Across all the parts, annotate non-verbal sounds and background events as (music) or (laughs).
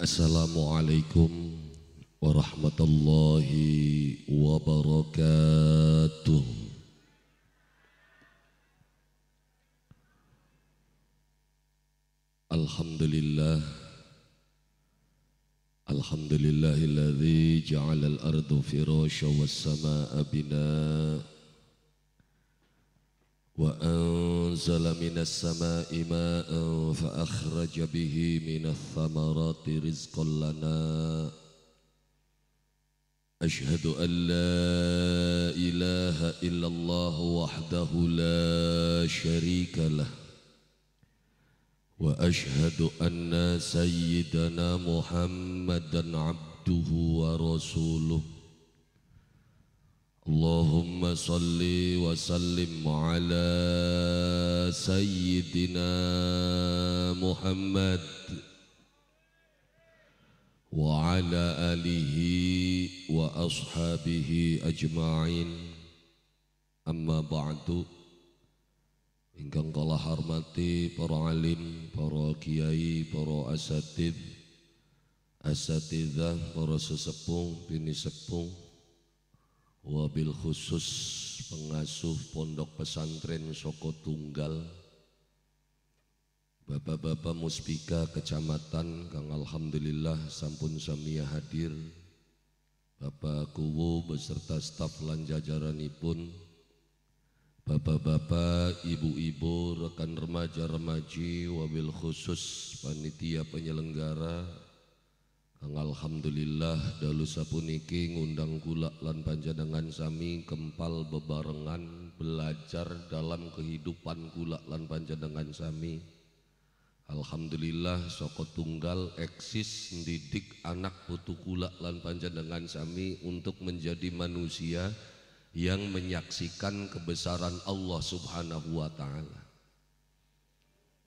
السلام عليكم ورحمة الله وبركاته الحمد لله الحمد لله الذي جعل الأرض فراشا والسماء بناءً وأنزل من السماء ماء فأخرج به من الثمرات رزقا لنا أشهد أن لا إله إلا الله وحده لا شريك له وأشهد أن سيدنا محمدا عبده ورسوله اللهم صل وسلم على سيدنا محمد وعلى آله وأصحابه أجمعين أما بعد Ingkang kala hormati para alim, para kiai, para asatid, asatidah, para sesepuh, bini sepuh, wabil khusus pengasuh pondok pesantren Soko Tunggal Bapak-bapak muspika kecamatan Kang Alhamdulillah sampun samia hadir Bapak Kuwo beserta staf lanjajarani pun Bapak-bapak, ibu-ibu, rekan remaja-remaji, wabil khusus panitia penyelenggara Alhamdulillah dalu sapuniki ngundang kula lan panjenengan sami kempal bebarengan belajar dalam kehidupan kula lan panjenengan sami Alhamdulillah soko tunggal eksis mendidik anak putu kula lan panjenengan sami untuk menjadi manusia yang menyaksikan kebesaran Allah subhanahu wa ta'ala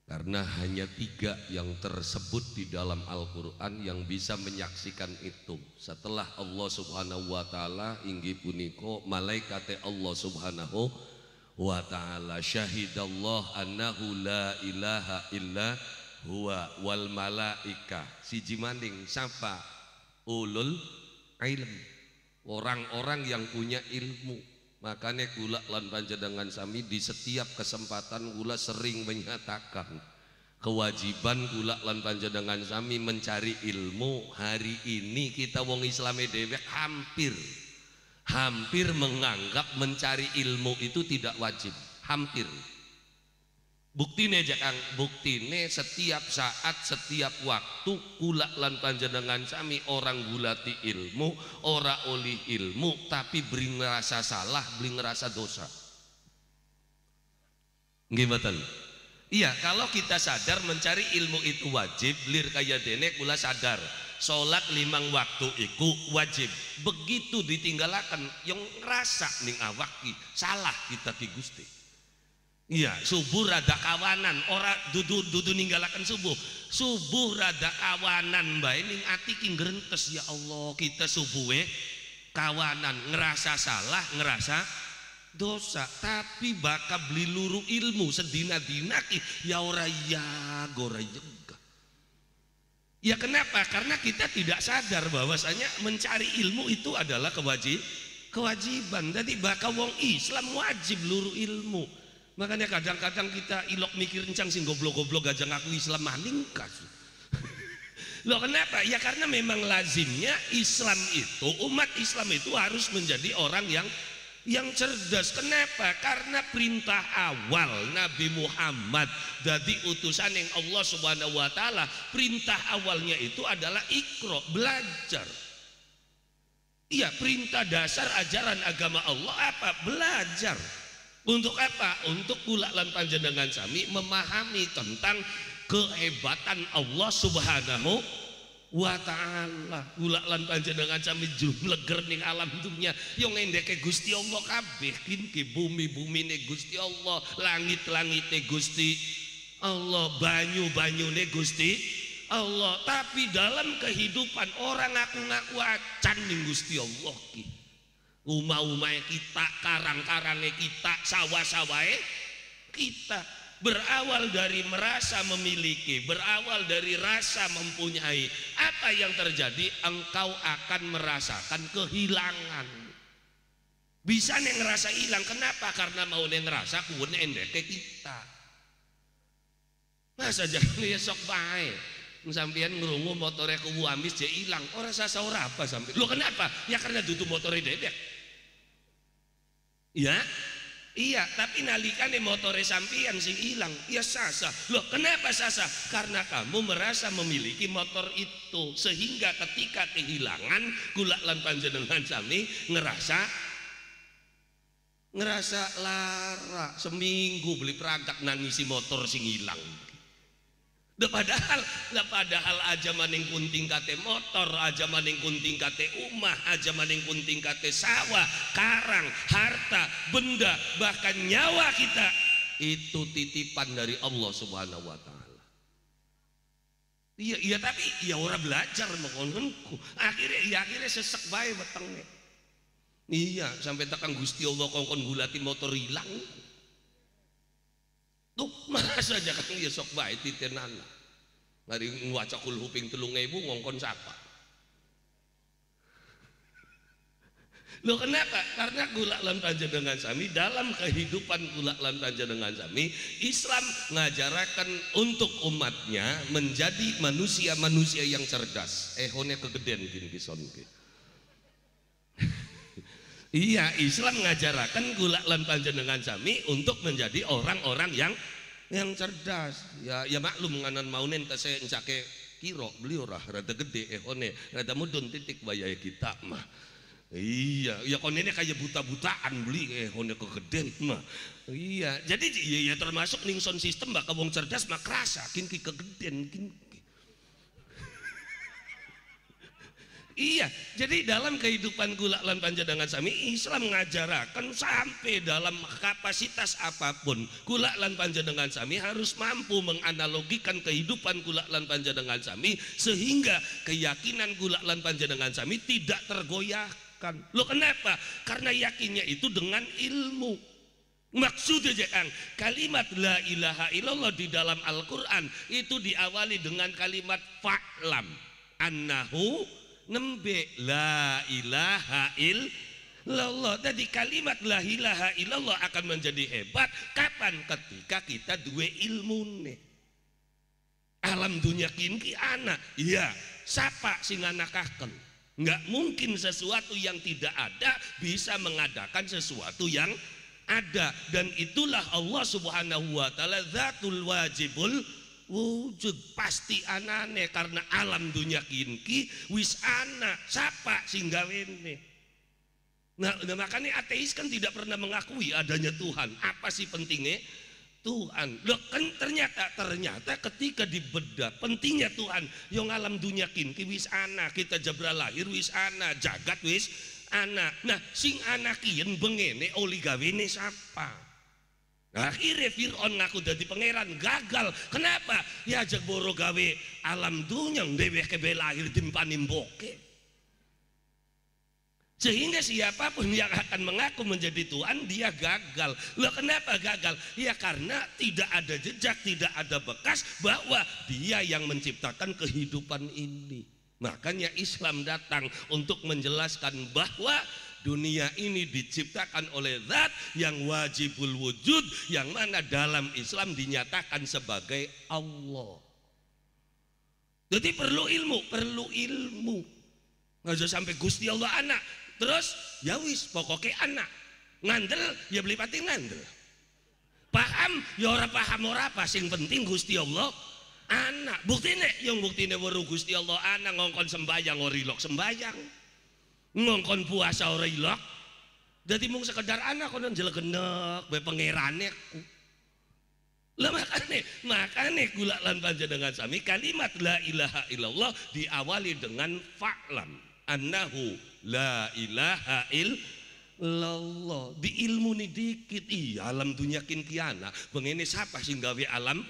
karena hanya tiga yang tersebut di dalam Al-Quran yang bisa menyaksikan itu setelah Allah subhanahu wa ta'ala inggi puniko malaikat Allah subhanahu wa ta'ala syahidallah annahu la ilaha illa huwa wal malaika siji maning siapa ulul ilm orang-orang yang punya ilmu makanya gula lan panjenengan sami di setiap kesempatan gula sering menyatakan kewajiban gula lan panjenengan sami mencari ilmu hari ini kita wong islam e dewek hampir hampir menganggap mencari ilmu itu tidak wajib hampir buktine jakang buktine setiap saat setiap waktu kulak lan panjenengan sami orang gulati ilmu ora oli ilmu tapi beri ngerasa salah beri ngerasa dosa gimana iya kalau kita sadar mencari ilmu itu wajib lir kaya dene kula sadar sholat limang waktu iku wajib begitu ditinggalkan, yang ngerasa ning awaki salah kita ki Gusti Iya, subuh rada kawanan, ora dudu dudu ninggalakan subuh. Subuh rada kawanan mbak ini ati king gerentes ya Allah, kita subuh eh kawanan ngerasa salah, ngerasa dosa, tapi bakal beli luru ilmu sedina dinaki ya ora ya gora juga. Iya ya kenapa? Karena kita tidak sadar bahwasanya mencari ilmu itu adalah kewajib kewajiban. Jadi bakal wong Islam wajib luru ilmu Makanya kadang-kadang kita ilok mikirin cang sing goblok-goblok gajah ngaku Islam maning ah, kasih. (laughs) Loh kenapa? Ya karena memang lazimnya Islam itu, umat Islam itu harus menjadi orang yang yang cerdas. Kenapa? Karena perintah awal Nabi Muhammad dari utusan yang Allah Subhanahu wa taala, perintah awalnya itu adalah ikro belajar. Iya, perintah dasar ajaran agama Allah apa? Belajar. Untuk apa? Untuk kula lan panjenengan sami memahami tentang kehebatan Allah Subhanahu wa taala. Kula lan panjenengan sami jumleger ning alam dunia yo ngendeke Gusti Allah kabeh ke bumi bumi ne Gusti Allah, langit langit ne Gusti Allah, banyu banyu ne Gusti Allah. Tapi dalam kehidupan orang aku ngaku acan ning Gusti Allah uma-umae kita karang-karangnya kita sawah-sawahnya kita berawal dari merasa memiliki berawal dari rasa mempunyai apa yang terjadi engkau akan merasakan kehilangan bisa nih ngerasa hilang kenapa karena mau nih ngerasa endek, ke kita masa jangan (laughs) sok baik sampian ngerungu motornya kubu amis dia hilang orang rasa seorang apa sampai lo kenapa ya karena tutup motornya dedek ya Iya, tapi nih motor sampian sing hilang, ya sasa. Loh, kenapa sasa? Karena kamu merasa memiliki motor itu sehingga ketika kehilangan gula lan panjenengan sami ngerasa ngerasa lara seminggu beli perangkat nangisi motor sing hilang. Da padahal da padahal aja maning kunting kate motor aja maning kunting kate umah aja maning kunting kate sawah karang harta benda bahkan nyawa kita itu titipan dari Allah subhanahu wa ta'ala iya iya tapi iya orang belajar mengkononku akhirnya iya akhirnya sesek baik batangnya iya sampai tekan gusti Allah kongkon gulati motor hilang Tuk masa aja kan dia sok baik titian nana Ngari waca kulhuping telung ibu ngongkon siapa? Loh kenapa? Karena gula lan tanja dengan sami dalam kehidupan gula lan tanja dengan sami Islam ngajarakan untuk umatnya menjadi manusia-manusia yang cerdas. Eh hone kegeden gini kisonke. Iya, Islam mengajarkan gula lan panjenengan sami untuk menjadi orang-orang yang yang cerdas. Ya, ya maklum nganan maunin saya encake kiro beli orang rada gede eh one rada mudun titik bayai kita mah. Iya, ya kon ini kayak buta-butaan beli eh one kegeden mah. Iya, jadi iya, ya termasuk ningson sistem bakabong wong cerdas mah kerasa kinki kegeden kinki. Iya, jadi dalam kehidupan gula lan panjadangan sami Islam mengajarkan sampai dalam kapasitas apapun gula lan panjadangan sami harus mampu menganalogikan kehidupan gula lan panjadangan sami sehingga keyakinan gula lan panjadangan sami tidak tergoyahkan. Lo kenapa? Karena yakinnya itu dengan ilmu. Maksudnya jangan kalimat la ilaha illallah di dalam Al-Quran itu diawali dengan kalimat faklam annahu nembe la ilaha Allah tadi kalimat la ilaha illallah akan menjadi hebat kapan ketika kita dua ilmu nih alam dunia kini anak iya siapa sing anakaken nggak mungkin sesuatu yang tidak ada bisa mengadakan sesuatu yang ada dan itulah Allah subhanahu wa ta'ala zatul wajibul wujud pasti anane karena alam dunia kinki wis anak siapa sehingga ini nah, nah makanya ateis kan tidak pernah mengakui adanya Tuhan apa sih pentingnya Tuhan loh kan ternyata ternyata ketika dibedah pentingnya Tuhan yang alam dunia kinki wis anak kita jabra lahir wis anak jagat wis anak nah sing anak kian bengene oligawene siapa akhirnya Fir'aun ngaku jadi pangeran gagal kenapa ya, ajak boro gawe alam dunia dewek kebe lahir timpanim boke sehingga siapapun yang akan mengaku menjadi Tuhan dia gagal Lo kenapa gagal ya karena tidak ada jejak tidak ada bekas bahwa dia yang menciptakan kehidupan ini makanya Islam datang untuk menjelaskan bahwa Dunia ini diciptakan oleh zat yang wajibul wujud yang mana dalam Islam dinyatakan sebagai Allah. Jadi perlu ilmu, perlu ilmu. nggak sampai Gusti Allah anak. Terus ya wis pokoknya anak. Ngandel ya beli pati ngandel. Paham ya orang paham orang apa sing penting Gusti Allah anak. buktinya yang buktine weru Gusti Allah anak ngongkon sembayang ngorilok sembayang ngongkon puasa orang ilok jadi mung sekedar anak konon jelek genek be pangerane lah makane makane gula lan dengan sami kalimat la ilaha illallah diawali dengan faklam anahu la ilaha illallah di ilmu ni dikit iya alam dunia kintiana pengennya siapa sih gawe alam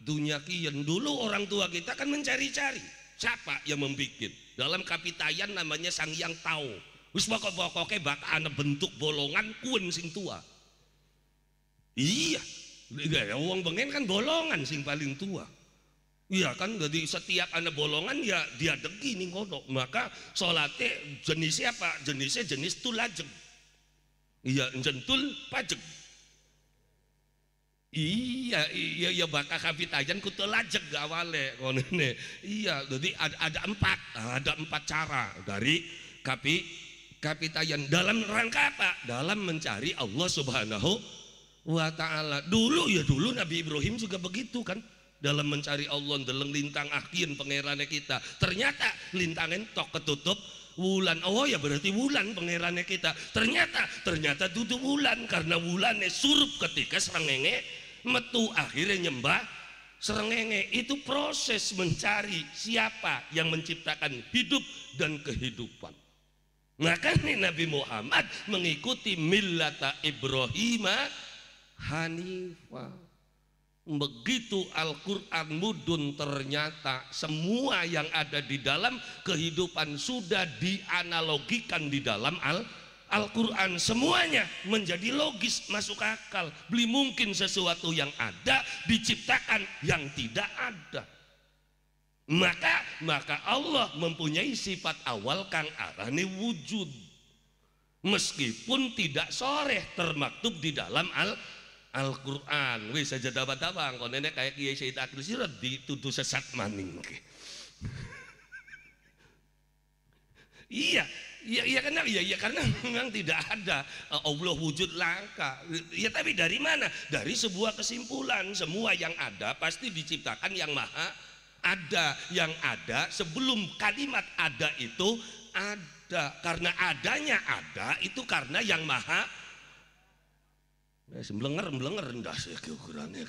dunia kian dulu orang tua kita kan mencari-cari siapa yang membuat dalam kapitayan namanya sang yang tahu wis pokok pokoknya bakal bentuk bolongan kuen sing tua iya uang ya, bengen kan bolongan sing paling tua iya kan jadi setiap anak bolongan ya dia degi nih kono maka sholatnya jenisnya apa jenisnya jenis tulajeng iya jentul pajeng Iya, iya, iya bakal kapit aja kutu lajek gawale konene. Iya, jadi ada, ada empat, ada empat cara dari kapi kapitayan dalam rangka apa? Dalam mencari Allah Subhanahu wa taala. Dulu ya dulu Nabi Ibrahim juga begitu kan dalam mencari Allah deleng lintang akhir pangerannya kita. Ternyata lintangin tok ketutup wulan oh ya berarti wulan pangerannya kita ternyata ternyata tutup wulan karena wulannya surup ketika serangenge metu akhirnya nyembah serengenge itu proses mencari siapa yang menciptakan hidup dan kehidupan nah, Nabi Muhammad mengikuti millata Ibrahim Hanifah begitu Al-Quran mudun ternyata semua yang ada di dalam kehidupan sudah dianalogikan di dalam Al-Quran Al-Quran semuanya menjadi logis masuk akal beli mungkin sesuatu yang ada diciptakan yang tidak ada maka maka Allah mempunyai sifat awal kang arani wujud meskipun tidak sore termaktub di dalam al Al-Quran wih saja dapat apa kau nenek kayak Kiai Syed Akhil Sirat dituduh sesat maning (laughs) iya Ya, ya karena ya, ya karena (laughs) memang tidak ada eh, Allah wujud langka. Ya tapi dari mana? Dari sebuah kesimpulan semua yang ada pasti diciptakan yang maha ada yang ada sebelum kalimat ada itu ada karena adanya ada itu karena yang maha. Eh, sembelenger, sembelenger, rendah sih ukurannya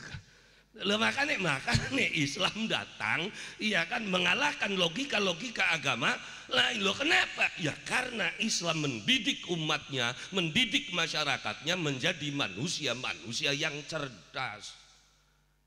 makanya makanya Islam datang ia kan mengalahkan logika-logika agama lain lo kenapa ya karena Islam mendidik umatnya mendidik masyarakatnya menjadi manusia-manusia yang cerdas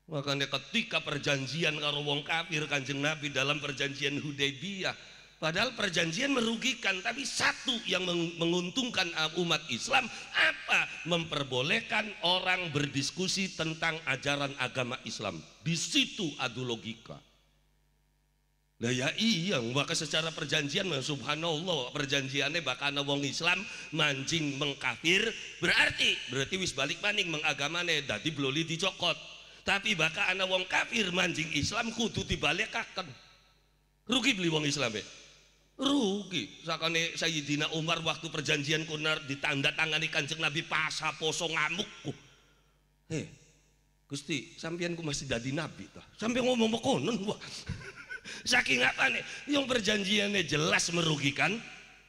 makanya ketika perjanjian karo wong kafir kanjeng Nabi dalam perjanjian Hudaybiyah Padahal perjanjian merugikan, tapi satu yang menguntungkan umat Islam apa? Memperbolehkan orang berdiskusi tentang ajaran agama Islam. Di situ adu logika. Nah ya iya, maka secara perjanjian subhanallah perjanjiannya bakal wong Islam mancing mengkafir berarti berarti wis balik maning mengagamane dadi beloli dicokot tapi bakal wong kafir mancing Islam kudu dibalik kaken rugi beli wong Islam ya rugi sakane Sayyidina Umar waktu perjanjian kunar ditanda tangani kanjeng Nabi pasah poso amukku. he Gusti sampean ku masih jadi nabi toh sampai ngomong konon wah (laughs) saking apa nih yang perjanjiannya jelas merugikan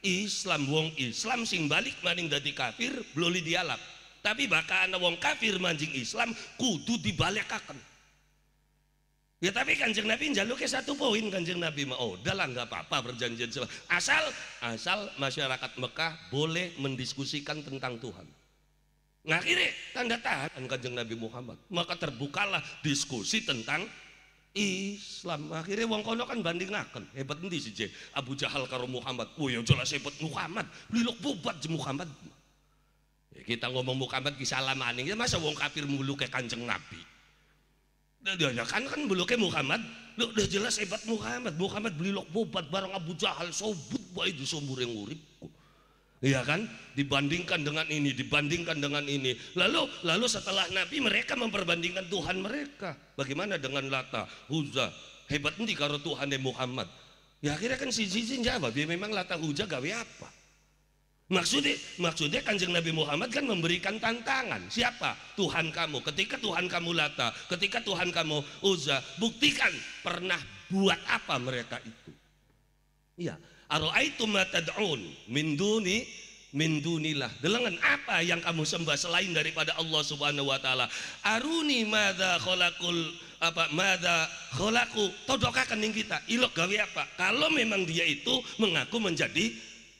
Islam wong Islam sing balik maning dadi kafir belum dialap tapi bakal ana wong kafir manjing Islam kudu dibalekaken Ya tapi kanjeng Nabi jaluknya satu poin kanjeng Nabi mau. Oh, udahlah nggak apa-apa perjanjian sama. Asal asal masyarakat Mekah boleh mendiskusikan tentang Tuhan. Nah ini tanda tahan kanjeng Nabi Muhammad. Maka terbukalah diskusi tentang Islam akhirnya wong kono kan banding bandingaken hebat nih si J Abu Jahal karo Muhammad oh ya jelas hebat Muhammad lilok bubat je Muhammad ya, kita ngomong Muhammad kisah lama ya masa wong kafir mulu kayak kanjeng Nabi Nah, dia kan kan beluknya Muhammad lu udah jelas hebat Muhammad Muhammad beli lok bobat bareng Abu Jahal sobut boy di sumur yang uripku Iya kan? Dibandingkan dengan ini, dibandingkan dengan ini. Lalu lalu setelah Nabi mereka memperbandingkan Tuhan mereka. Bagaimana dengan Lata, Huza? Hebat nih karo Tuhan Muhammad. Ya akhirnya kan si Jizin jawab, dia ya, memang Lata Huza gawe apa? Maksudnya, maksudnya kanjeng Nabi Muhammad kan memberikan tantangan. Siapa? Tuhan kamu. Ketika Tuhan kamu Lata, ketika Tuhan kamu Uza, buktikan pernah buat apa mereka itu. Iya. Aro'aitu ma tad'un min duni min Delengan apa yang kamu sembah selain daripada Allah Subhanahu wa taala? Aruni madza khalaqul apa madza kholaku Todokakan kening kita. Ilok gawe apa? Kalau memang dia itu mengaku menjadi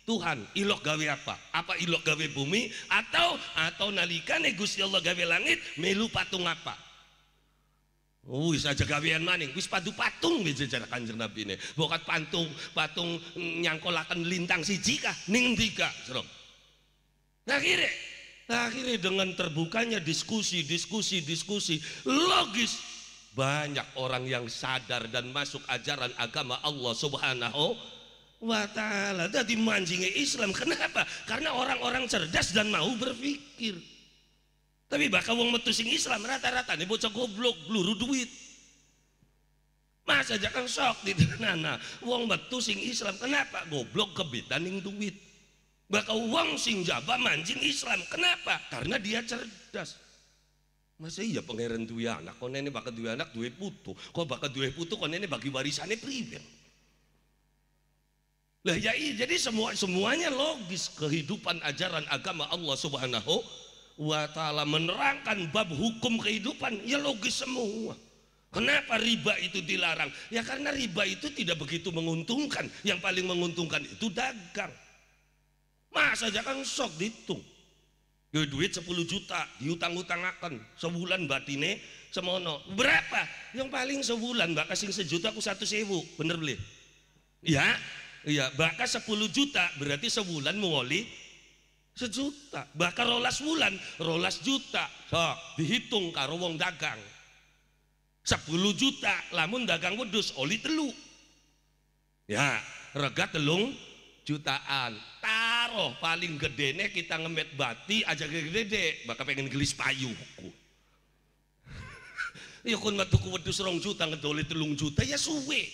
Tuhan ilok gawe apa apa ilok gawe bumi atau atau nalikane Gusti Allah gawe langit melu patung apa bisa aja gawean maning, wis padu patung wis jarak kanjeng Nabi ini. Bokat patung patung nyangkolakan lintang si kah? Ning tiga, serong. Nah kiri, nah kiri dengan terbukanya diskusi, diskusi, diskusi, logis banyak orang yang sadar dan masuk ajaran agama Allah Subhanahu wa ta'ala jadi manjingnya Islam kenapa? karena orang-orang cerdas dan mau berpikir tapi bakal wong metu Islam rata-rata nih bocah goblok bluru duit masa jangan sok di nana wong metu Islam kenapa goblok kebitan ning duit bakal uang sing jaba manjing Islam kenapa karena dia cerdas masa iya pangeran duwe anak kau ini bakal duwe anak duwe putu kok bakal duwe putu kau ini bagi warisannya pribadi lah ya iya, jadi semua semuanya logis kehidupan ajaran agama Allah Subhanahu wa taala menerangkan bab hukum kehidupan ya logis semua. Kenapa riba itu dilarang? Ya karena riba itu tidak begitu menguntungkan. Yang paling menguntungkan itu dagang. Masa jangan sok dihitung. Ya duit 10 juta diutang utang akan sebulan batine semono. Berapa? Yang paling sebulan mbak kasih sejuta aku satu sewu. Bener beli? Ya Iya, bahkan 10 juta berarti sebulan mewali sejuta. bahkan rolas bulan, rolas juta. So, dihitung karo wong dagang. 10 juta, lamun dagang wedus oli telu. Ya, rega telung jutaan. Taruh paling gede nih kita ngemet bati aja gede-gede, bakal pengen gelis payuku. (laughs) ya kon matuku wedus rong juta ngedoli telung juta ya suwe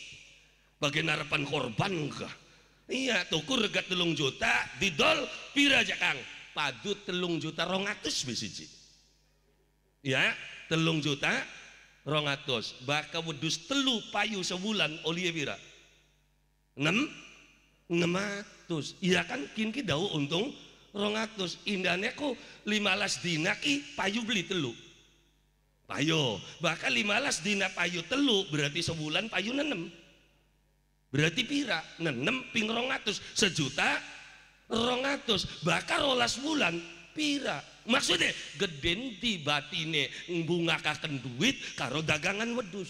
bagi narapan korban kah iya tukur regat telung juta didol pira jakang padu telung juta rongatus besiji ya telung juta rongatus baka wedus telu payu sebulan oleh pira enam enam iya kan kinki dau untung rongatus indahnya ku lima las dinaki payu beli telu payo bahkan lima las dina payu telu berarti sebulan payu enam berarti pira nenem ping rongatus sejuta rongatus bakar rolas bulan pira maksudnya di batine kaken duit karo dagangan wedus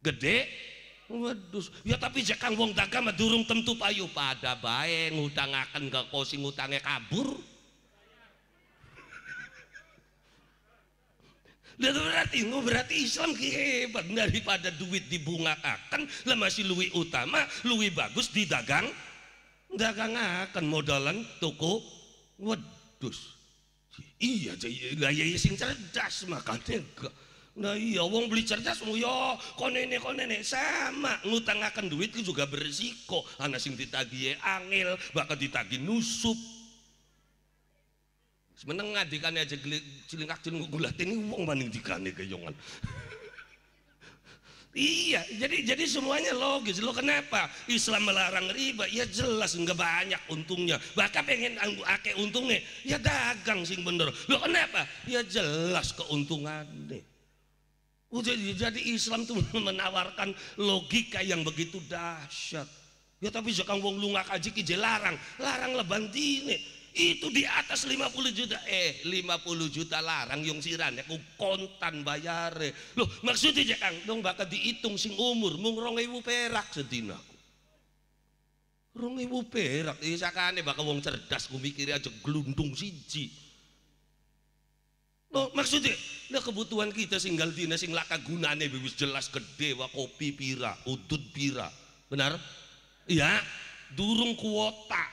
gede wedus ya tapi jekang wong dagang madurung tentu payu pada bae akan ke kosing ngutangnya kabur. Dan berarti nu oh, berarti Islam hebat daripada duit akan lah masih luwi utama, luwi bagus di Dagang akan modalan toko wedus. Iya, lah ya sing cerdas makanya enggak. Nah iya, wong beli cerdas mu oh, yo, iya, konene konene sama ngutang akan duit itu juga berisiko. Anak sing ditagih angel, bahkan ditagi nusup. Semeneng ngadikane aja cilingak cilinguk ini uang maning dikane keyongan. Iya, jadi jadi semuanya logis. Lo kenapa Islam melarang riba? Ya jelas nggak banyak untungnya. Bahkan pengen ake untungnya, ya dagang sing bener. Lo kenapa? Ya jelas keuntungannya. Oh, jadi, jadi Islam tuh (laughs) menawarkan logika yang begitu dahsyat. Ya tapi jangan wong lunga kaji kije larang, larang lebantine itu di atas 50 juta eh 50 juta larang yang siran aku kontan bayar loh maksudnya kang dong bakal dihitung sing umur mung rong ibu perak sedina rong ibu perak ini iya, sakane bakal wong cerdas ku mikir aja gelundung siji loh maksudnya nah kebutuhan kita singgal dina sing laka gunane wis jelas gede wa kopi pira udut pira benar iya durung kuota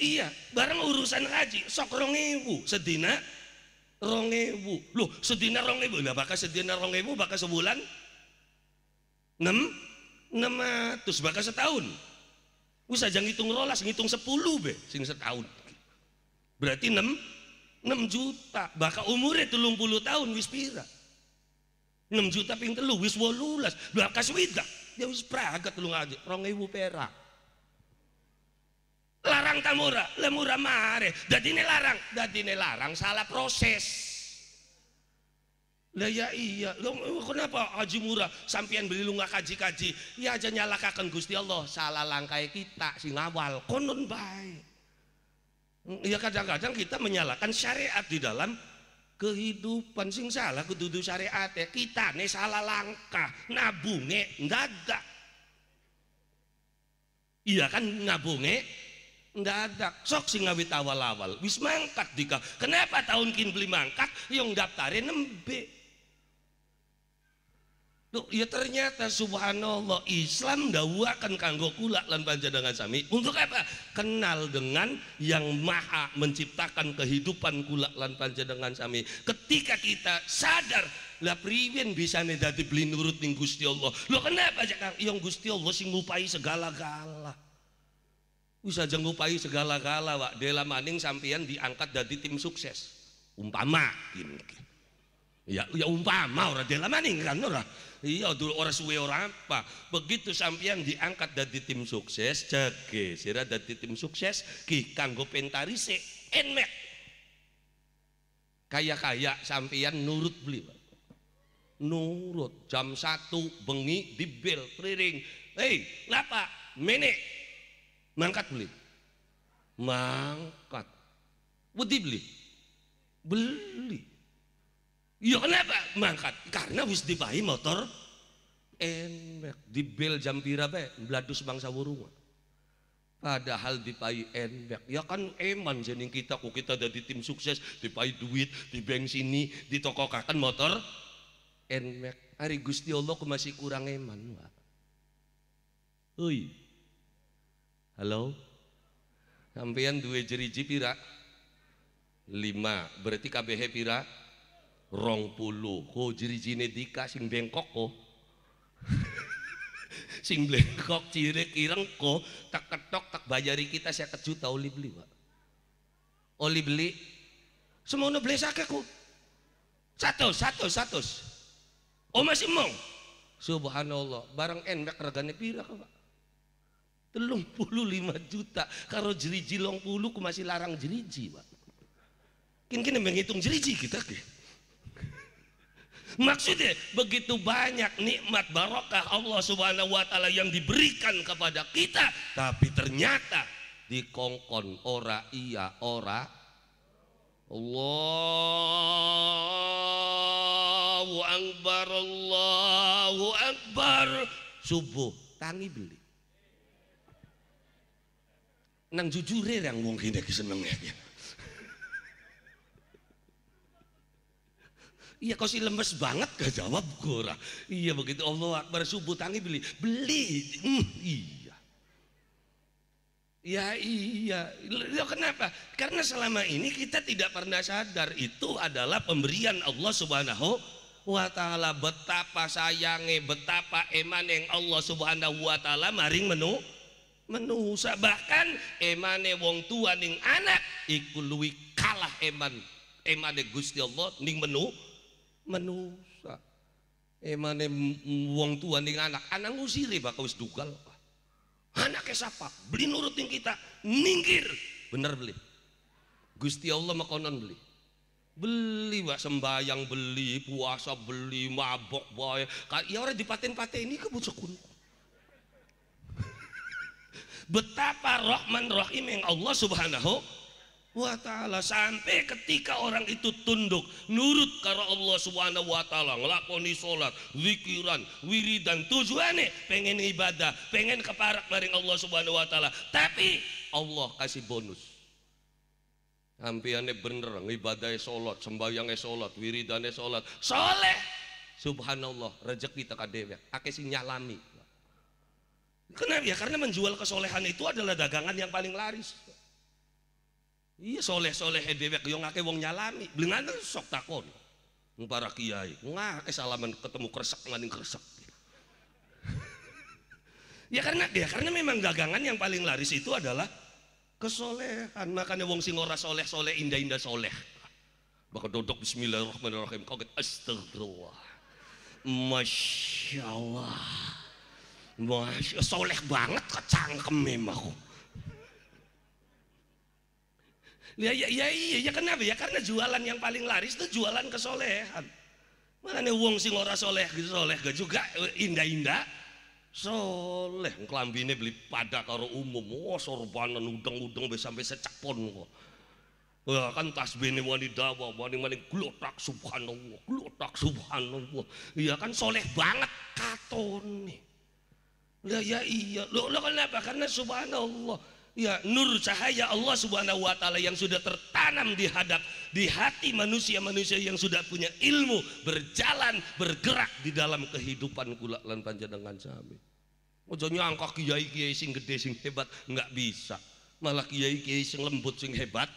iya barang urusan haji sok rongewu sedina rongewu loh sedina rongewu lah bakal sedina rongewu bakal sebulan enam enam ratus bakal setahun bisa jangan ngitung rolas ngitung sepuluh be sing setahun berarti enam enam juta bakal umurnya telung puluh tahun wis pira enam juta ping telu wis wolulas bakal swida dia wis praga telung aja rongewu perak larang tamura lemura mare dadi ini larang dadi ini larang salah proses lah ya iya lo kenapa haji murah sampian beli lu kaji kaji ya aja nyalakakan gusti allah salah langkah kita si ngawal konon baik ya kadang-kadang kita menyalahkan syariat di dalam kehidupan sing salah kududu syariat ya kita nih salah langkah nabunge ndadak iya kan nabunge ada sok sing ngawit awal-awal wis mangkat dika kenapa tahun kin beli mangkat yang daftarin nembe Duh, ya ternyata subhanallah Islam dawakan kanggo kula lan panjenengan sami untuk apa kenal dengan yang maha menciptakan kehidupan kula lan panjenengan sami ketika kita sadar lah priwin bisa dadi beli nurut ning Gusti Allah lo kenapa cek yang Gusti Allah sing ngupai segala galanya bisa jenggupai segala-gala wak dela maning sampian diangkat dari tim sukses. Umpama gini. Ya, ya umpama orang dela maning kan ora. Iya dulu orang suwe orang apa. Begitu sampian diangkat dari tim sukses, jage sira dari tim sukses ki kanggo pentarise enmek. Kaya-kaya sampian nurut beli wak. Nurut jam satu bengi dibel keliring. Hei, apa, Menek Mangkat beli, Mangkat. Budi beli? Beli. Ya kenapa? Mangkat. Karena wis dibahi motor enak. Di bel jam pira be? Bladus bangsa wurunga. Padahal dipai enak. Ya kan eman jening kita kok kita di tim sukses, dipai duit, di bank sini, di toko kakan motor enak. Hari Gusti Allah masih kurang eman, wah. Oi. Halo? Sampeyan dua jeriji pira? lima Berarti KBH pira? rong puluh. Ko oh, jeriji dika sing bengkok ko. Oh. (laughs) sing bengkok ciri ireng ko oh. tak ketok tak bayari kita saya juta oli beli, Pak. Oli beli. Semono beli sakit Satu, satu, satu. Oh masih mau. Subhanallah, barang enak regane pira Pak? telung puluh lima juta kalau jeriji long puluh ku masih larang jeriji pak kini kini menghitung jeriji kita ke maksudnya begitu banyak nikmat barokah Allah subhanahu wa ta'ala yang diberikan kepada kita tapi ternyata dikongkon ora iya ora Allahu Akbar Allahu Akbar subuh tangi beli nang jujure yang wong kene iki seneng ya. Iya kau sih lemes banget gak jawab gue Iya begitu Allah Akbar subuh tangi beli beli. Mm, iya. Ya iya. Ya, kenapa? Karena selama ini kita tidak pernah sadar itu adalah pemberian Allah Subhanahu wa taala. Betapa sayangnya, betapa eman yang Allah Subhanahu wa taala maring menu menusa bahkan emane wong tua ning anak iku luwi kalah eman emane Gusti Allah ning menu menusa emane wong tua ning anak anak ngusiri bakal wis dugal anaknya siapa beli nurutin kita ninggir bener beli Gusti Allah makonon beli beli wa sembahyang beli puasa beli mabok boy ya orang dipaten-paten ini kebucukun betapa Rahman Rahim yang Allah Subhanahu wa taala sampai ketika orang itu tunduk nurut karena Allah Subhanahu wa taala ngelakoni sholat, zikiran wiridan tujuannya pengen ibadah pengen keparak bareng Allah Subhanahu wa taala tapi Allah kasih bonus Ampiannya bener ngibadahnya sholat, sembahyangnya sholat wiridannya sholat, soleh subhanallah rezeki tak ada akeh akhirnya nyalami Kenapa ya? Karena menjual kesolehan itu adalah dagangan yang paling laris. Iya soleh soleh bebek yang ngake wong nyalami, Beli belengan sok takon. Para kiai ngake salaman ketemu kersak maning kersak. (laughs) ya karena dia, ya, karena memang dagangan yang paling laris itu adalah kesolehan. Makanya wong sing ora soleh soleh indah indah soleh. Baca dodok Bismillahirrahmanirrahim. Kaget astagfirullah. Masya Allah. Wah, ya soleh banget kok cangkem aku. Ya, ya, ya, iya, ya kenapa ya? Karena jualan yang paling laris itu jualan kesolehan. Mana nih uang sing ora soleh, soleh gak juga indah-indah. Soleh, ini beli pada karo umum, oh sorbanan udang-udang bisa sampai secapon kok. Ya kan bini wani dawa, wani wani glotak subhanallah, glotak subhanallah. Ya kan soleh banget katone lah ya iya lo, lo kenapa karena subhanallah ya nur cahaya Allah subhanahu wa ta'ala yang sudah tertanam di hadap di hati manusia-manusia yang sudah punya ilmu berjalan bergerak di dalam kehidupan kula lan panjenengan sami ojo nyangka kiai-kiai sing gede sing hebat enggak bisa malah kiai-kiai sing lembut sing hebat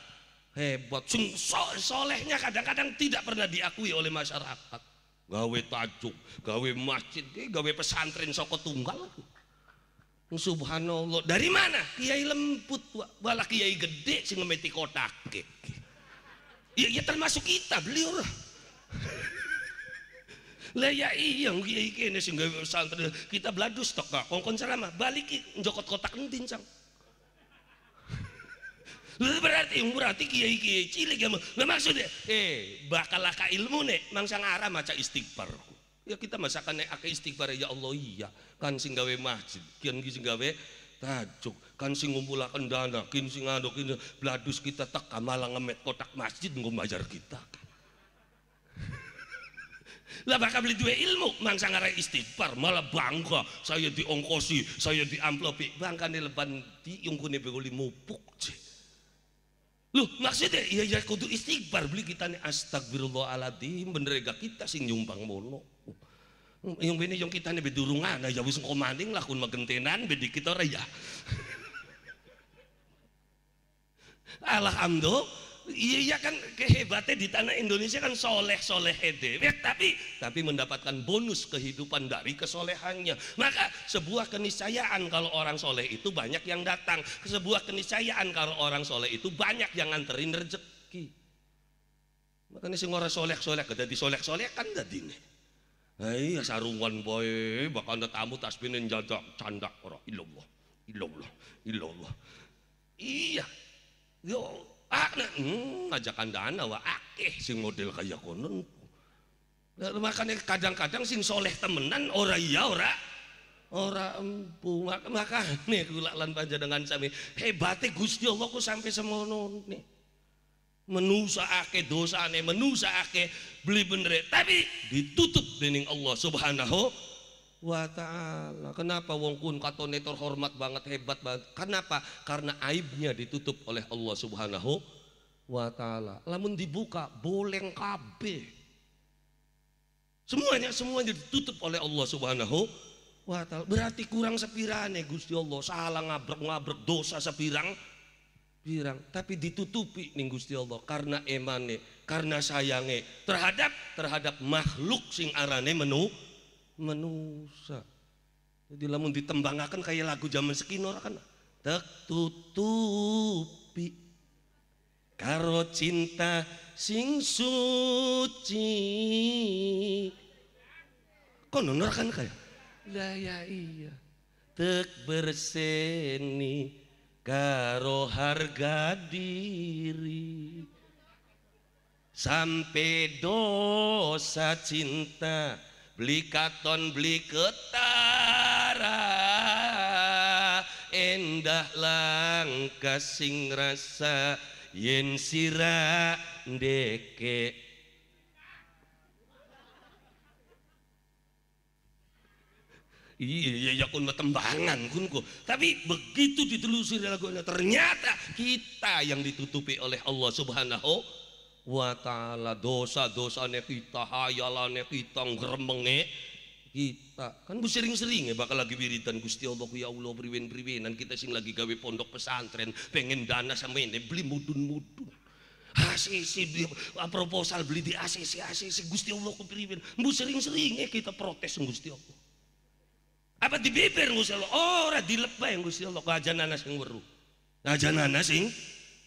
hebat sing so solehnya kadang-kadang tidak pernah diakui oleh masyarakat gawe tajuk gawe masjid eh, gawe pesantren soko tunggal subhanallah dari mana kiai lembut, wala kiai gede sing ngemeti kotak Iya, ya termasuk kita beliau lah lah ya iya, iya kiai kene sing gawe pesantren kita bladus tok kongkon selama balik eh, njokot kotak entin cang Eh, berarti hmm, berarti kiai kiai cilik ya nah, maksudnya eh bakal laka ilmu nek mangsang arah maca istighfar ya kita masakan nek ake istighfar ya Allah iya kan sing gawe masjid kian sing gawe tajuk kan sing ngumpulaken dana kin sing ngado anu, kin bladus kita tak kan malah ngemet kotak masjid ngombajar kita (laughs) lah bakal beli dua ilmu mangsa ngarai istighfar malah bangga saya diongkosi saya diamplopi bangkane leban diungkune begoli mupuk cik Loh maksudnya ya ya kudu istighfar beli kita nih astagfirullahaladzim bener gak kita sih nyumbang mono yang bini yang kita nih bedurungan ya, ya wis komaning lakun magentenan bedi kita raya (laughs) Alhamdulillah Iya, iya kan kehebatnya di tanah Indonesia kan soleh-soleh edewek ya, tapi tapi mendapatkan bonus kehidupan dari kesolehannya maka sebuah keniscayaan kalau orang soleh itu banyak yang datang sebuah keniscayaan kalau orang soleh itu banyak yang nganterin rezeki Maka makanya sing orang soleh-soleh di soleh-soleh kan dadi Hei nah, iya, sarungan boy bakal ada tamu tasbihin jadak candak orang ilallah ilallah ilallah iya yo anda anda wa akeh sing model kaya konon makanya kadang-kadang sing soleh temenan ora iya ora ora empu nih kula lan panjenengan sami hebatnya Gusti Allah ku sampai semono nih nih dosane menusake beli bener tapi ditutup dening Allah subhanahu wa ta'ala kenapa wong kun katone hormat banget hebat banget kenapa karena aibnya ditutup oleh Allah subhanahu wa ta'ala lamun dibuka boleng kabeh semuanya semuanya ditutup oleh Allah subhanahu wa ta'ala berarti kurang sepirane Gusti Allah salah ngabrek-ngabrek dosa sepirang pirang tapi ditutupi nih Gusti Allah karena emane karena sayange terhadap terhadap makhluk sing arane menu menusa jadi lamun ditembangakan kayak lagu zaman sekinor kan tak tutupi karo cinta sing suci konon kan kayak lah ya iya tek berseni karo harga diri sampai dosa cinta beli katon beli ketara endah langka sing rasa yen sira deke iya ya kun tembangan kunku tapi begitu ditelusuri lagunya ternyata kita yang ditutupi oleh Allah subhanahu wa ta'ala dosa-dosanya dosa kita hayalannya kita ngeremenge kita kan bu sering-sering ya bakal lagi wiridan Gusti Allah ya Allah priwen-priwenan kita sing lagi gawe pondok pesantren pengen dana sama ini beli mudun-mudun asisi beli proposal beli di asisi asisi Gusti Allah ku priwen bu sering-sering ya kita protes Gusti Allah apa di beber Gusti Allah oh, ora dilebay Gusti Allah nanas sing weru nanas sing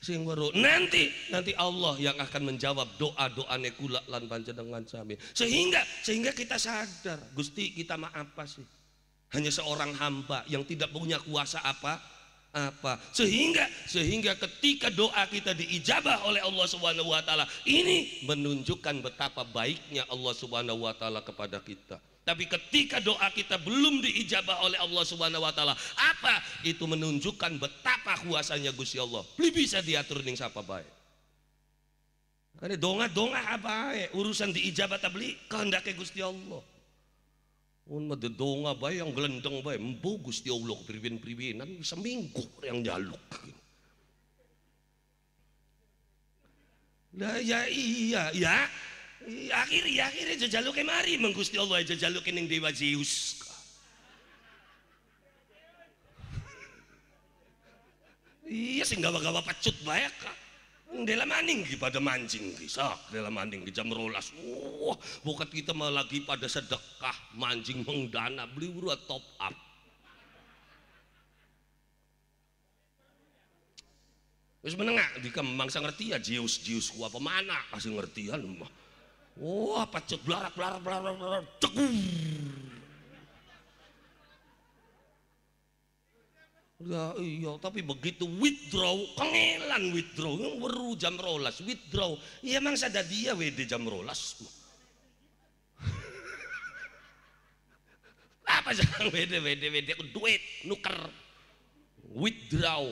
sing weruh. Nanti nanti Allah yang akan menjawab doa doa kula lan panjenengan sami. Sehingga sehingga kita sadar, Gusti kita ma apa sih? Hanya seorang hamba yang tidak punya kuasa apa apa sehingga sehingga ketika doa kita diijabah oleh Allah Subhanahu wa taala ini menunjukkan betapa baiknya Allah Subhanahu wa taala kepada kita. Tapi ketika doa kita belum diijabah oleh Allah Subhanahu wa taala, apa? Itu menunjukkan betapa kuasanya Gusti Allah. Beli bisa diatur ning siapa baik. Karena donga-donga apa urusan diijabah beli kehendaknya Gusti Allah. Mun oh, mede donga bae yang gelendeng bae empu Gusti Allah pribin-pribinan seminggu yang jaluk. Nah ya iya ya akhiri akhirnya jajalu kemari menggusti Allah ya jajalu kening dewa Zeus iya sing gawa-gawa pecut banyak dalam maning pada mancing kisah dalam maning di jam rolas wah bukan kita malah lagi pada sedekah mancing mengdana beli urat top up terus menengah dikembang memang saya ngerti ya Zeus Zeus ku apa mana pasti ngertian mah Wah, pecut belarak belarak belarak belarak cekur. Ya iya, tapi begitu withdraw, kelelan withdraw, baru jam rolas, withdraw. Ya emang sadar dia WD jam rolas. (laughs) Apa sih (laughs) WD WD WD aku duit nuker withdraw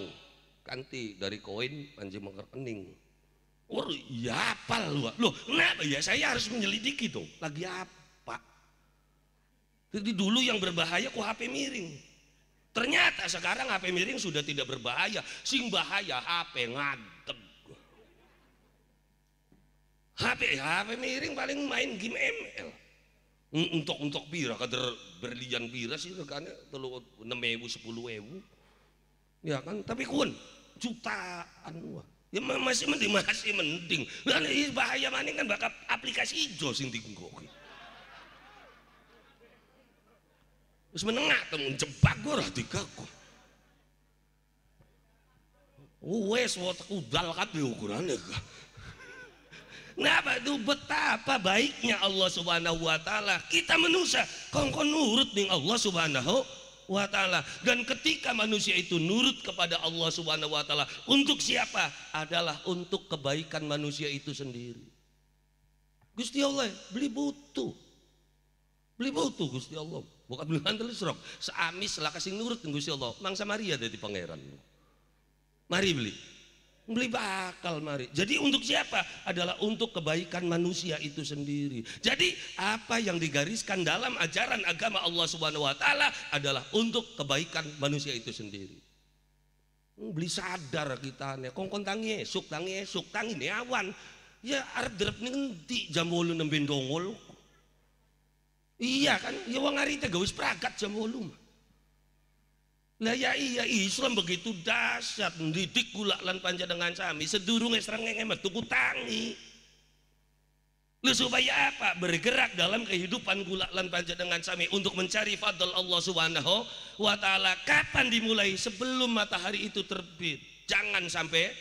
ganti dari koin panji mengekening Wah, ya apa lu? Loh, kenapa ya? Saya harus menyelidiki tuh. Lagi apa? Jadi dulu yang berbahaya ku HP miring. Ternyata sekarang HP miring sudah tidak berbahaya. Sing bahaya HP ngadeg. HP HP miring paling main game ML. Untuk untuk pira kader berlian pira sih regane telu 6000 10000. Ya kan, tapi kun jutaan wah ya masih mending masih mending lah bahaya mana kan bakal aplikasi hijau sing dienggo kuwi wis menengah temen jebak gue ora digago wes watak udal ukurannya ukurane Kenapa itu betapa baiknya Allah Subhanahu wa taala. Kita manusia kau-kau nurut nih Allah Subhanahu wa taala dan ketika manusia itu nurut kepada Allah Subhanahu wa taala untuk siapa adalah untuk kebaikan manusia itu sendiri Gusti Allah beli butuh beli butuh Gusti Allah bukan beli hantar serok seamis lah kasih nurut Gusti Allah mangsa Maria dari pangeran mari beli Beli bakal mari. Jadi untuk siapa? Adalah untuk kebaikan manusia itu sendiri. Jadi apa yang digariskan dalam ajaran agama Allah Subhanahu wa taala adalah untuk kebaikan manusia itu sendiri. Hmm, beli sadar kita nih, kongkon tangi esuk, tangi esuk, tangi awan. Ya arep nanti jam 8 nembe dongol. Iya kan, ya wong ari teh gawe pragat jam 8. Nah ya iya Islam begitu dahsyat mendidik gula lan dengan sami yang emat tuku tangi Lu supaya apa? Bergerak dalam kehidupan gula lan dengan sami untuk mencari fadl Allah Subhanahu wa taala. Kapan dimulai? Sebelum matahari itu terbit. Jangan sampai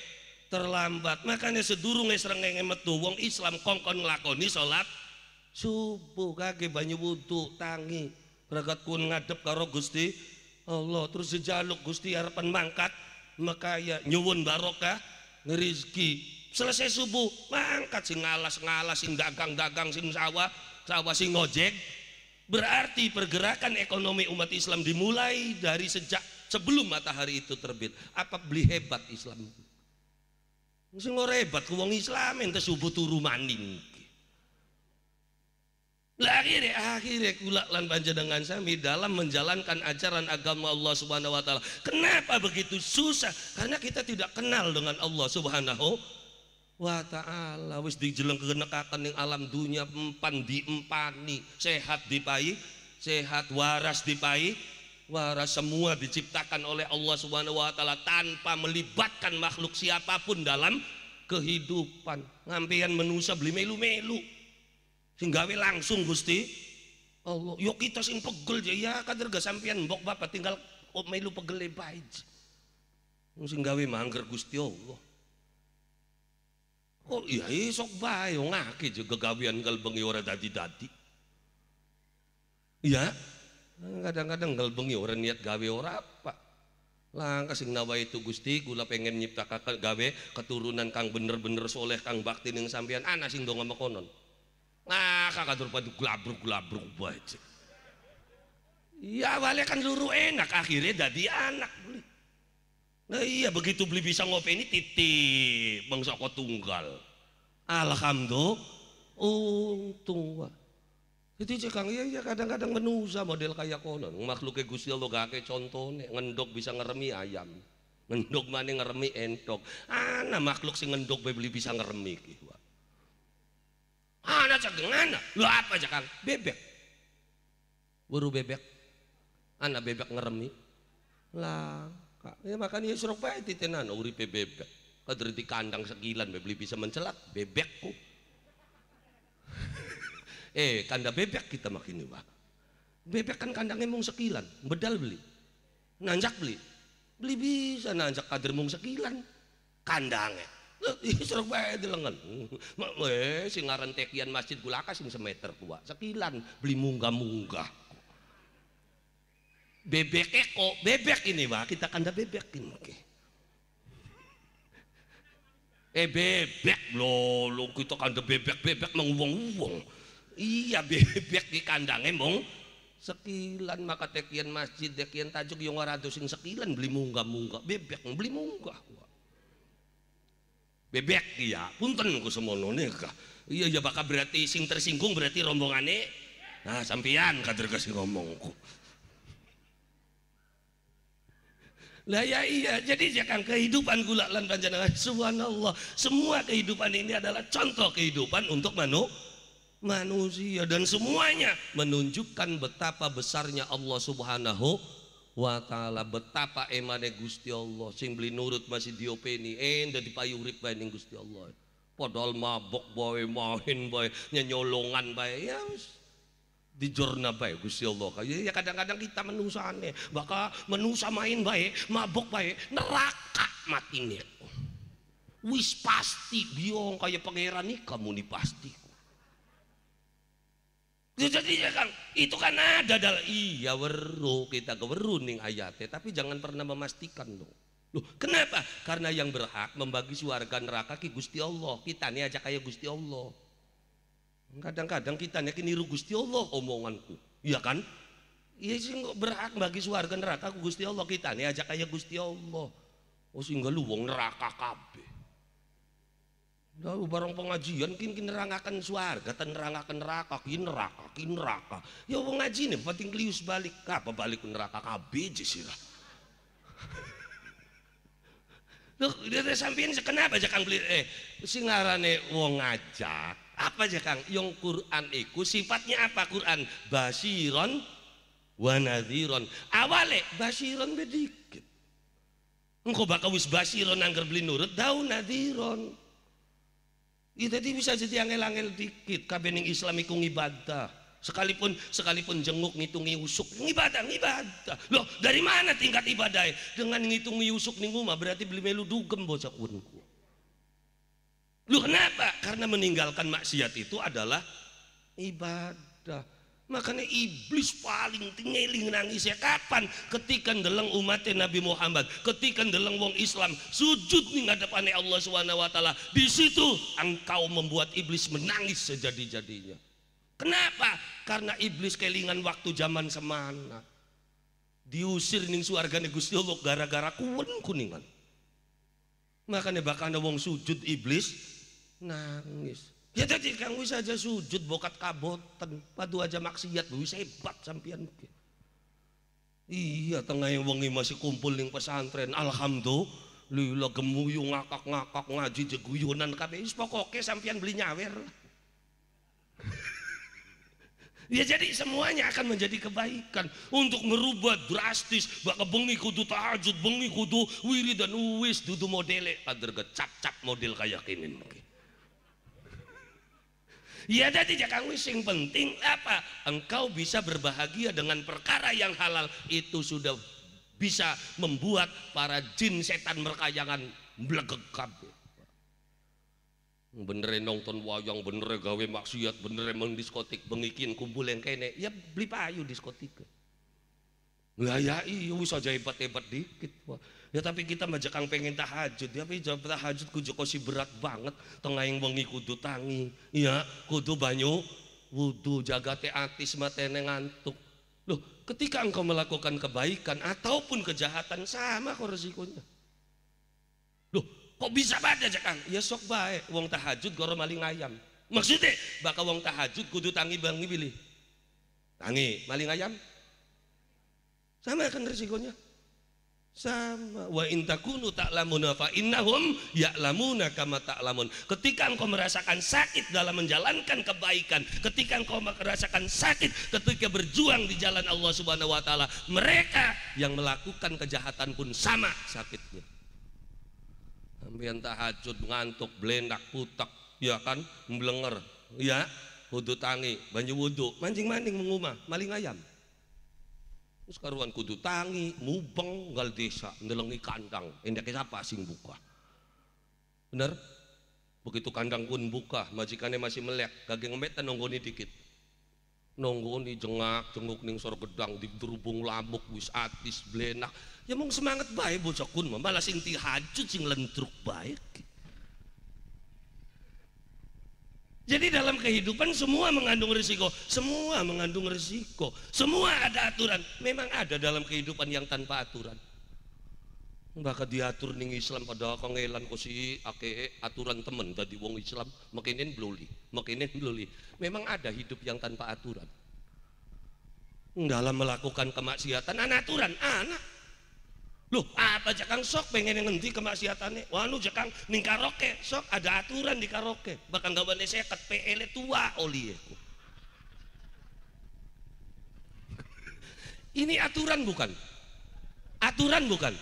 terlambat. Makanya sedurungnya sedurunge srengenge metu wong Islam kongkon ngelakoni salat subuh kaki banyu butuh tangi berangkat kun ngadep karo Gusti Allah terus sejaluk Gusti harapan mangkat maka ya nyuwun barokah ngerizki selesai subuh mangkat sing ngalas ngalas sing dagang dagang sing sawah sawah sing ngojek berarti pergerakan ekonomi umat Islam dimulai dari sejak sebelum matahari itu terbit apa beli hebat Islam itu sing ora hebat wong Islam ente subuh turu maning Lahir akhirnya, akhirnya kula lan panjenengan sami dalam menjalankan ajaran agama Allah Subhanahu wa taala. Kenapa begitu susah? Karena kita tidak kenal dengan Allah Subhanahu wa taala. Wis dijeleng kenekaken ning alam dunia empan diempani, sehat dipai, sehat waras dipai, waras semua diciptakan oleh Allah Subhanahu wa taala tanpa melibatkan makhluk siapapun dalam kehidupan. Ngampian menusa beli melu-melu sing gawe langsung Gusti Allah yuk kita sing pegel ya kaderga sampean mbok bapak tinggal oh, melu pegel bae sing gawe mangger Gusti Allah oh iya esok bae ngaki akeh juga gawean bengi ora dadi-dadi ya kadang-kadang bengi ora niat gawe ora apa langkah sing nawa itu gusti gula pengen nyipta kakak gawe keturunan kang bener-bener soleh kang bakti neng sampean anak sing dong sama konon Nah, kakak terpadu gelabruk gelabruk baca. Iya, awalnya kan luru enak, akhirnya jadi anak beli. Nah iya, begitu beli bisa ngopi ini titip bang tunggal. Alhamdulillah, untung wah. Jadi cekang iya iya kadang-kadang menusa model kayak konon. Makhluknya e Gusti Allah gak contohnya ngendok bisa ngeremi ayam. Ngendok mana ngeremi entok. Anak makhluk si ngendok beli bisa ngeremi wah. Gitu, ada cagengan, lu apa aja kan? Bebek. Buru bebek. Anak bebek ngeremi. Lah, ya makan ya suruh pahit nana, uripe bebek. di kandang sekilan beli bisa mencelak bebekku. (laughs) eh, kanda bebek kita makin pak. Bebek kan kandangnya mung sekilan, bedal beli. Nanjak beli. Beli bisa nanjak kader mung sekilan kandangnya Isrok bae delengan. Weh, sing ngaran tekian masjid kulaka sing semeter tua. Sekilan beli munggah-munggah. Bebek eko, bebek ini Pak, kita kanda bebek ini. Eh bebek lo, lo kita kanda bebek-bebek mang wong-wong. Iya bebek di kandangnya mong sekilan maka tekian masjid tekian tajuk yang ngaran sing sekilan beli munggah-munggah bebek beli munggah bebek iya punten ku semono nikah iya ya bakal berarti sing tersinggung berarti rombongane nah sampian kader kasih ngomongku lah ya iya jadi jangan kehidupan gula lan panjenengan subhanallah semua kehidupan ini adalah contoh kehidupan untuk manu manusia dan semuanya menunjukkan betapa besarnya Allah subhanahu wa ta'ala betapa emane Gusti Allah sing beli nurut masih diopeni enda dipayu urip bae ning Gusti Allah padahal mabok boy main bae nyenyolongan bae ya wis dijurna bae Gusti Allah kaya ya kadang-kadang kita menusa aneh, bakal menusa main bae mabok bae neraka matinya wis pasti biong kaya pangeran nih kamu nih pasti Kan, itu kan ada dalam iya weru kita keweru ayatnya tapi jangan pernah memastikan dong loh kenapa karena yang berhak membagi suarga neraka ki Gusti Allah kita nih aja kayak Gusti Allah kadang-kadang kita nih niru Gusti Allah omonganku iya kan iya sih berhak bagi suarga neraka Gusti Allah kita nih aja kayak Gusti Allah oh sehingga lu wong neraka kabeh Lalu barang pengajian kini kin nerangakan swarga ten nerangakan neraka kini neraka kini neraka. Ya wong nih, penting klius balik apa balik neraka sih ya? lah (laughs) Loh, dia sampean kenapa aja Kang beli eh sing ngarane wong ngajak apa aja Kang yang Quran iku sifatnya apa Quran basiron wa nadhiron awale basiron bedikit engkau bakal wis basiron angger beli nurut daun nadiron Ya, jadi bisa jadi angel-angel dikit kabening Islam iku ngibadah sekalipun sekalipun jenguk ngitungi usuk ngibadah ngibadah loh dari mana tingkat ibadah dengan ngitungi usuk ning rumah berarti beli melu dugem bocah kunku lu kenapa karena meninggalkan maksiat itu adalah ibadah makanya iblis paling tinggi nangis ya kapan ketika deleng umatnya Nabi Muhammad ketika deleng wong Islam sujud nih ngadepane Allah Subhanahu wa taala di situ engkau membuat iblis menangis sejadi-jadinya kenapa karena iblis kelingan waktu zaman semana diusir ning suarga Gusti Allah gara-gara kuwen kuningan makanya bakal wong sujud iblis nangis Ya jadi kang wis aja sujud bokat kaboten, padu aja maksiat wis hebat sampean. Iya tengah yang wengi masih kumpul ning pesantren. Alhamdulillah gemuyung ngakak-ngakak ngaji jeguyunan kabeh wis pokoke sampean beli nyawer. ya jadi semuanya akan menjadi kebaikan untuk merubah drastis bak bengi kudu tahajud bengi kudu wirid dan uwis dudu modele ader gecap-cap model kayak ini. mungkin. Ya jadi jangan wishing penting apa? Engkau bisa berbahagia dengan perkara yang halal itu sudah bisa membuat para jin setan merkayangan jangan kabeh. Bener nonton wayang, benerin gawe maksiat, benerin meng diskotik, bengikin kumpul yang kene, ya beli payu diskotik. Lah ya iya bisa aja hebat-hebat dikit ya tapi kita majakang pengen tahajud ya tapi jawab tahajud ku joko berat banget tengah yang bengi kudu tangi ya kudu banyu wudu jaga te atis matene ngantuk loh ketika engkau melakukan kebaikan ataupun kejahatan sama kok resikonya loh kok bisa pada jakang ya sok baik wong tahajud goro maling ayam maksudnya bakal wong tahajud kudu tangi bangi pilih tangi maling ayam sama kan resikonya sama. Wa intakunu ta'lamuna fa innahum ya'lamuna kama taklamun Ketika engkau merasakan sakit dalam menjalankan kebaikan, ketika engkau merasakan sakit ketika berjuang di jalan Allah Subhanahu wa taala, mereka yang melakukan kejahatan pun sama sakitnya. Sampai tahajud ngantuk, belendak, putak, ya kan, membelenger, ya, hudu tangi, banyu wudhu, mancing-mancing mengumah, maling ayam. Terus karuan kudu tangi, mubeng, gal desa, ngelengi kandang. Endake siapa asing buka. Bener? Begitu kandang pun buka, majikannya masih melek, ngemet dan nonggoni dikit. Nonggoni jengak, jenguk ning sor gedang, diberubung lamuk, wis atis, belenak. Ya mong semangat baik bocah kun, malah sing tihajut, sing lentruk baik. Jadi dalam kehidupan semua mengandung risiko, semua mengandung risiko, semua ada aturan. Memang ada dalam kehidupan yang tanpa aturan. Bahkan diatur nih Islam pada kongelan kosi ake aturan temen tadi wong Islam makinin bluli, makinin bluli. Memang ada hidup yang tanpa aturan. Dalam melakukan kemaksiatan, anak aturan, anak Loh, apa jakang sok pengen yang ke kemaksiatannya? Wanu jakang ning karaoke, sok ada aturan di karaoke. Bahkan gak boleh ket PL tua oli ya. (laughs) Ini aturan bukan? Aturan bukan?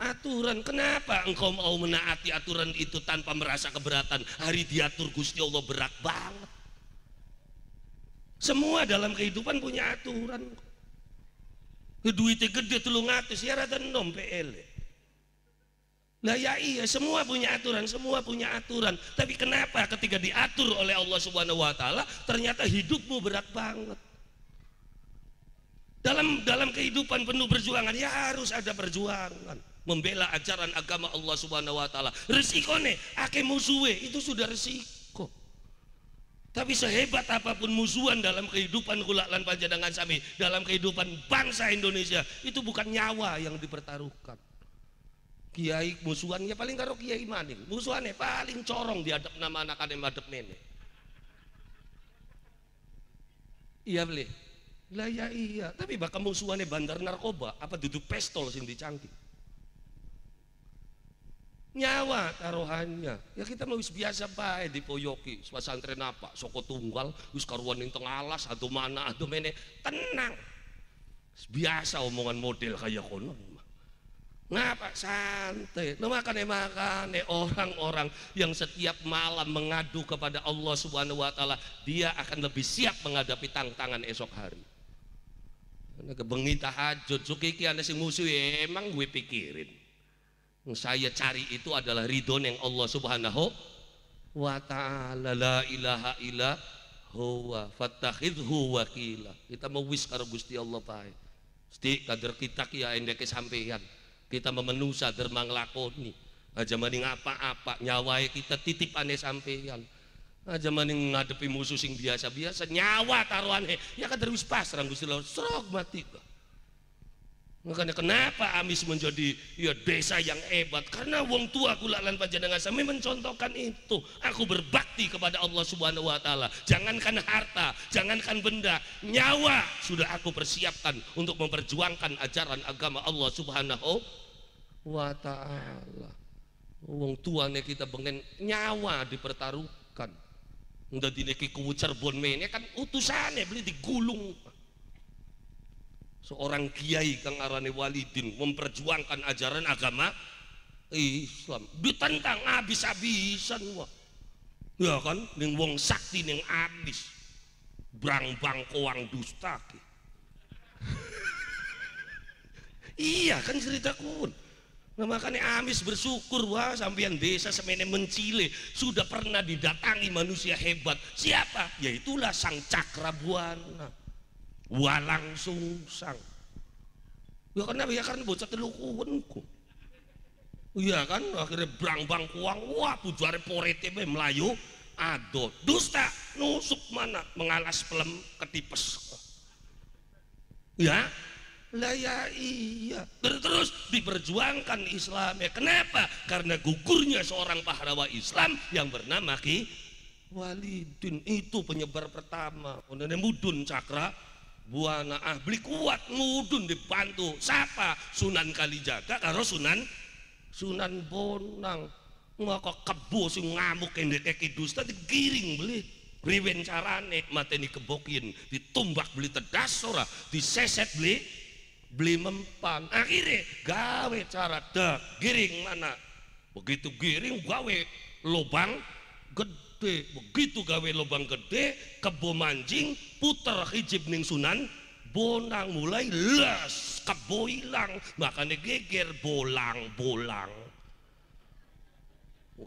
Aturan, kenapa engkau mau menaati aturan itu tanpa merasa keberatan? Hari diatur Gusti Allah berat banget. Semua dalam kehidupan punya aturan duitnya gede telung atus ya rata nom PL lah ya iya semua punya aturan semua punya aturan tapi kenapa ketika diatur oleh Allah subhanahu wa ta'ala ternyata hidupmu berat banget dalam dalam kehidupan penuh perjuangan ya harus ada perjuangan membela ajaran agama Allah subhanahu wa ta'ala resiko nih ake itu sudah resiko tapi sehebat apapun musuhan dalam kehidupan kulaklan lan sami, dalam kehidupan bangsa Indonesia, itu bukan nyawa yang dipertaruhkan. Kiai musuhannya paling karo kiai maning, musuhannya paling corong dihadap nama anak anak madep nenek. Iya beli. Lah ya iya, tapi bakal musuhannya bandar narkoba, apa duduk pestol sini cangking nyawa taruhannya ya kita mau biasa baik di poyoki pesantren apa soko tunggal wis karuan yang tengah alas atau mana atau mene tenang biasa omongan model kayak kono ngapa santai lo nah, makan, makan orang-orang yang setiap malam mengadu kepada Allah subhanahu wa ta'ala dia akan lebih siap menghadapi tantangan esok hari karena kebengi tahajud sukiki anda si musuh emang gue pikirin yang saya cari itu adalah ridho yang Allah Subhanahu wa taala la ilaha illa huwa fattakhidhu wakila. Kita mau wis karo Gusti Allah pae Gusti kader kita ki ya endeke sampeyan. Kita memenusa dermang nglakoni Aja maning apa-apa nyawae kita titip titipane sampeyan. aja maning ngadepi musuh sing biasa-biasa nyawa taruhane ya kan terus pasrah Gusti Allah serok mati kok Makanya kenapa Amis menjadi ya desa yang hebat? Karena wong tua kula lan panjenengan sami mencontohkan itu. Aku berbakti kepada Allah Subhanahu wa taala. Jangankan harta, jangankan benda, nyawa sudah aku persiapkan untuk memperjuangkan ajaran agama Allah Subhanahu wa taala. Wong nih kita pengen nyawa dipertaruhkan. udah dinaiki kubu cerbon mainnya kan utusannya beli digulung seorang kiai kang arane walidin memperjuangkan ajaran agama Islam ditentang habis-habisan wah ya kan ning wong sakti ning abis brang bang koang dusta (laughs) iya kan ceritaku Nah, makanya Amis bersyukur wah sampean desa semene mencile sudah pernah didatangi manusia hebat. Siapa? Yaitulah Sang Cakrabuana walang sungsang ya karena ya karena bocah telukuan kok iya kan akhirnya bang kuang wah pujare porete be melayu ado dusta nusuk mana mengalas pelem ketipes ya lah ya iya terus, terus diperjuangkan ya kenapa karena gugurnya seorang pahlawan Islam yang bernama Ki Walidin itu penyebar pertama Mudun Cakra buana ah beli kuat mudun dibantu siapa Sunan Kalijaga karo Sunan Sunan Bonang ngoko kebo si ngamuk endek eki dusta digiring beli riwen carane mateni kebokin ditumbak beli terdasora ora diseset beli beli mempan akhirnya gawe cara dek giring mana begitu giring gawe lubang gede begitu gawe lubang gede kebo manjing puter hijib ning sunan bonang mulai les keboilang makanya geger bolang bolang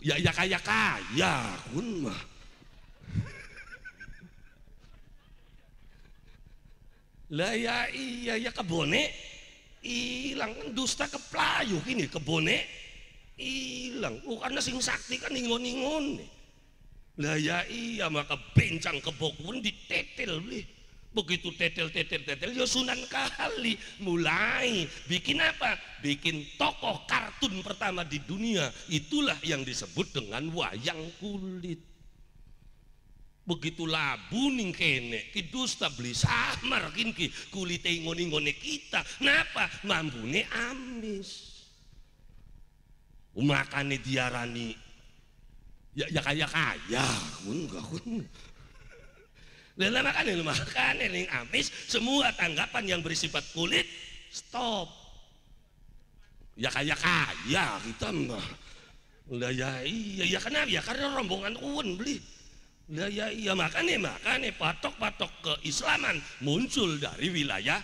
ya ya kaya kaya kun mah lah ya iya ya kebone hilang kan dusta keplayu kini kebone hilang ilang oh, karena sing sakti kan ingon-ingon nih lah ya iya maka bencang kebokun ditetel lih Begitu tetel tetel tetel ya Sunan Kali mulai bikin apa? Bikin tokoh kartun pertama di dunia. Itulah yang disebut dengan wayang kulit. Begitu labu ning kene, kidusta beli samar kinki kulit kulite ngone kita. Napa? Mambune amis. Makane diarani ya ya kaya kaya kun kun dan anak aneh makan ini amis semua tanggapan yang bersifat kulit stop ya kaya kaya kita mah lah ya iya ya kenapa ya karena rombongan kun beli lah ya iya makan nih. patok-patok keislaman muncul dari wilayah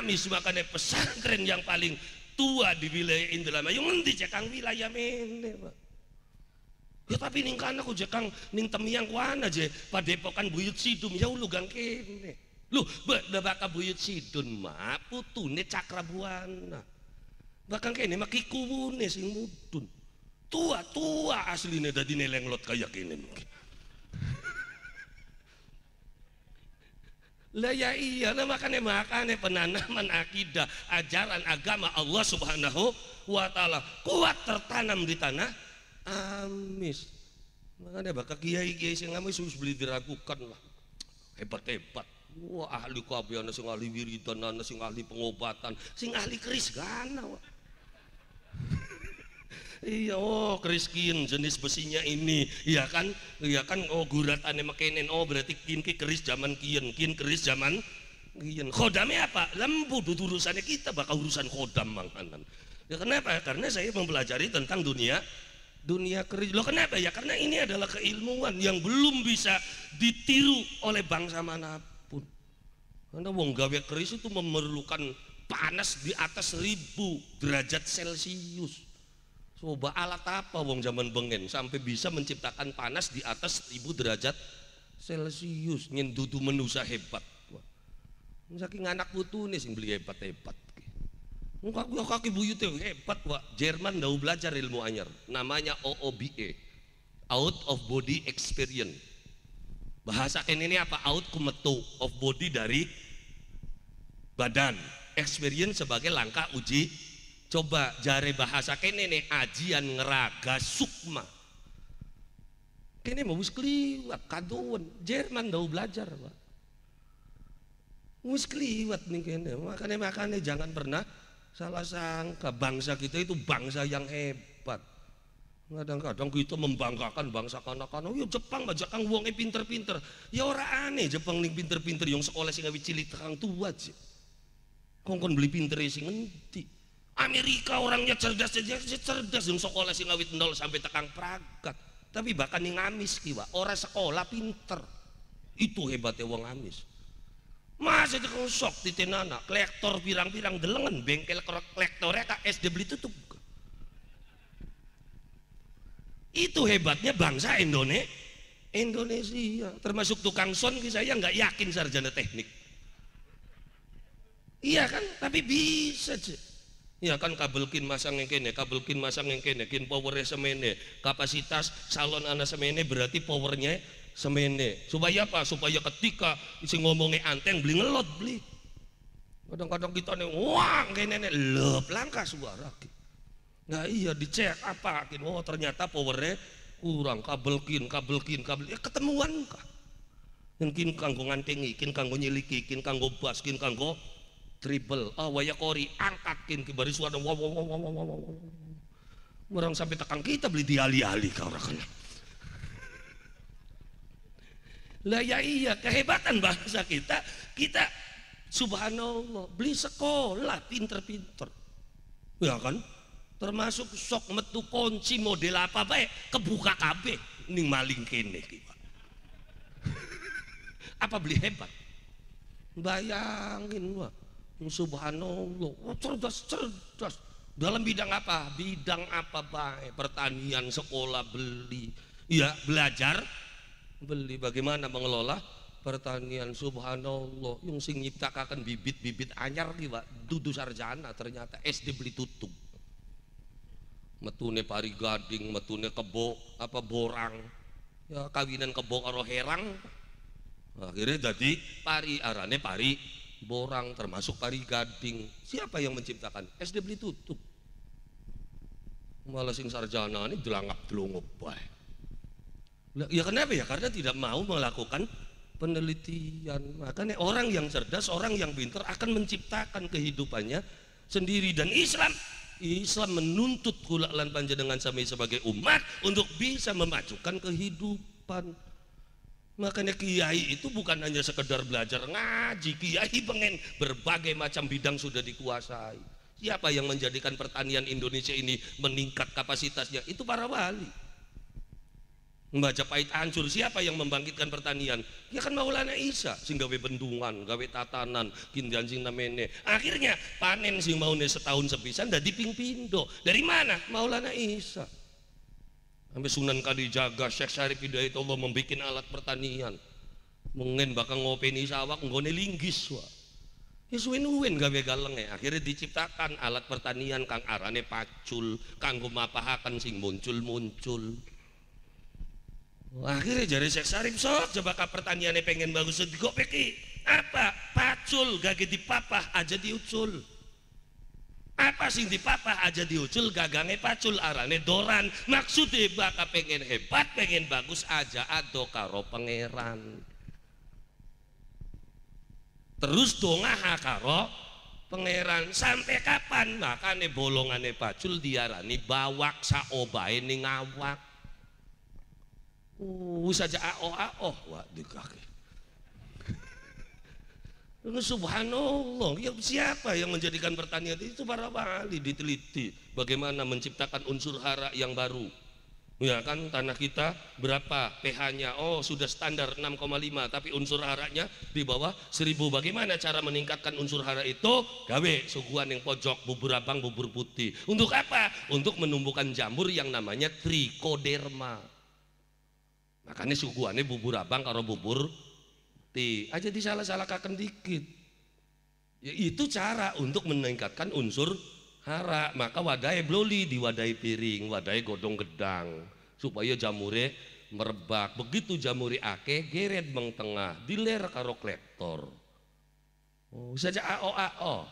amis nih pesantren yang paling tua di wilayah Indramayu nanti cekang wilayah mene pak Ya tapi ning kana ku jekang ning temiang ku ana je padepokan buyut sidum ya ulu gang kene. Lho, bakal buyut sidun mah putune cakrabuana. Bakang kene mah kikuwune sing mudun. Tua-tua asline dadi nelenglot kaya kene. Lah ya iya, lah makane makane penanaman akidah, ajaran agama Allah Subhanahu wa taala kuat tertanam di tanah amis makanya bakal kiai-kiai sing amis harus beli diragukan lah hebat-hebat wah ahli kabian ana sing ahli wiridan ana sing ahli pengobatan sing ahli keris gana wah (laughs) iya oh keris keriskin jenis besinya ini iya kan iya kan oh guratane mekenen oh berarti kin ki keris zaman kin kin keris zaman kian, khodamnya apa lembu urusannya kita bakal urusan khodam mangkanan ya kenapa karena saya mempelajari tentang dunia dunia kerja. lo kenapa ya? Karena ini adalah keilmuan yang belum bisa ditiru oleh bangsa manapun. Karena wong gawe keris itu memerlukan panas di atas ribu derajat Celcius. Coba alat apa wong zaman bengen sampai bisa menciptakan panas di atas ribu derajat Celcius dudu menusa hebat. Saking anak putu nih sing beli hebat-hebat. Kaki, kaki buyut yang hebat pak Jerman dau belajar ilmu anyar namanya OOBE out of body experience bahasa ini, ini apa out kumetu of body dari badan experience sebagai langkah uji coba jari bahasa kene ini, ajian ngeraga sukma kene mau kliwat kadoan Jerman dau belajar pak wis kliwat nih kene makanya makanya jangan pernah Salah sangka bangsa kita itu bangsa yang hebat. Kadang-kadang kita membanggakan bangsa kanak-kanak. Oh, ya Jepang aja kang wonge pinter-pinter. Ya ora aneh Jepang ning pinter-pinter yang sekolah sing awit cilik tekan tua aja. Kongkon beli pinter sing ngendi. Amerika orangnya cerdas cerdas ya cerdas yang sekolah sing awit nol sampai tekan pragat. Tapi bahkan yang ngamis kiwa, orang sekolah pinter. Itu hebatnya wong ngamis. Mas itu rusok di tenana, kolektor bilang-bilang delengan bengkel kolektornya kak SD beli tutup. Itu hebatnya bangsa Indonesia. Indonesia termasuk tukang son saya nggak yakin sarjana teknik. Iya kan, tapi bisa aja. Iya kan kabelkin masang yang kene, kabelkin masang yang kene, kin powernya semene, kapasitas salon anak semene berarti powernya semene supaya apa supaya ketika si ngomongnya anteng beli ngelot beli kadang-kadang kita nih wah kayak nenek lep langka suara nah iya dicek apa oh ternyata powernya kurang kabel kin kabel kin ya ketemuan kah mungkin kanggo ngantengi kin kanggo nyeliki kin kanggo bas kin kanggo triple ah waya kori angkat kin kibari suara wow wow wow wow wow wow orang sampai tekan kita beli ali kau lah ya iya kehebatan bahasa kita kita subhanallah beli sekolah pinter-pinter ya kan termasuk sok metu kunci model apa baik kebuka KB ning maling kene (laughs) apa beli hebat bayangin wah subhanallah oh, cerdas cerdas dalam bidang apa bidang apa baik pertanian sekolah beli ya belajar beli bagaimana mengelola pertanian subhanallah yang sing nyiptakan bibit-bibit anyar nih Pak dudu sarjana ternyata SD beli tutup metune pari gading metune kebo apa borang ya kawinan kebo karo herang akhirnya jadi pari arane pari borang termasuk pari gading siapa yang menciptakan SD beli tutup malah sing sarjana ini jelangap jelungup baik Nah, ya kenapa ya? Karena tidak mau melakukan penelitian. Makanya orang yang cerdas, orang yang pintar akan menciptakan kehidupannya sendiri dan Islam Islam menuntut kula panjang dengan sami sebagai umat untuk bisa memajukan kehidupan. Makanya kiai itu bukan hanya sekedar belajar ngaji, kiai pengen berbagai macam bidang sudah dikuasai. Siapa yang menjadikan pertanian Indonesia ini meningkat kapasitasnya? Itu para wali. Membaca pahit hancur, siapa yang membangkitkan pertanian? Ya kan Maulana Isa, sing gawe bendungan, gawe tatanan, kindian sing namene. Akhirnya panen sing maune setahun sepisan dadi pindo. Dari mana? Maulana Isa. Sampai Sunan Kalijaga, Syekh Syarif Hidayatullah membikin alat pertanian. Mengen bakal ngopeni sawak nggone linggis wa. Ya suwin-uwin gawe galeng ya. Akhirnya diciptakan alat pertanian kang arane pacul, kanggo mapahaken sing muncul-muncul akhirnya jari Syekh Sarim sok coba ke pertaniannya pengen bagus kok peki apa pacul gage papa aja diucul apa sih di papa aja diucul gagangnya pacul arane doran maksudnya bakal pengen hebat pengen bagus aja ado karo pangeran terus dongah karo pangeran sampai kapan makane bolongane pacul diarani bawak saobai ning ngawak uh saja ao ao wah dikake (laughs) Subhanallah, ya siapa yang menjadikan pertanian itu para wali diteliti bagaimana menciptakan unsur hara yang baru. Ya kan tanah kita berapa pH-nya? Oh, sudah standar 6,5 tapi unsur haranya di bawah 1000. Bagaimana cara meningkatkan unsur hara itu? Gawe suguhan yang pojok bubur abang bubur putih. Untuk apa? Untuk menumbuhkan jamur yang namanya Trichoderma makanya suguhannya bubur abang kalau bubur ti aja ah, salah kaken dikit ya, itu cara untuk meningkatkan unsur hara maka wadai bloli di wadai piring wadai godong gedang supaya jamure merebak begitu jamuri ake geret bang tengah diler karo klektor oh, saja ao ao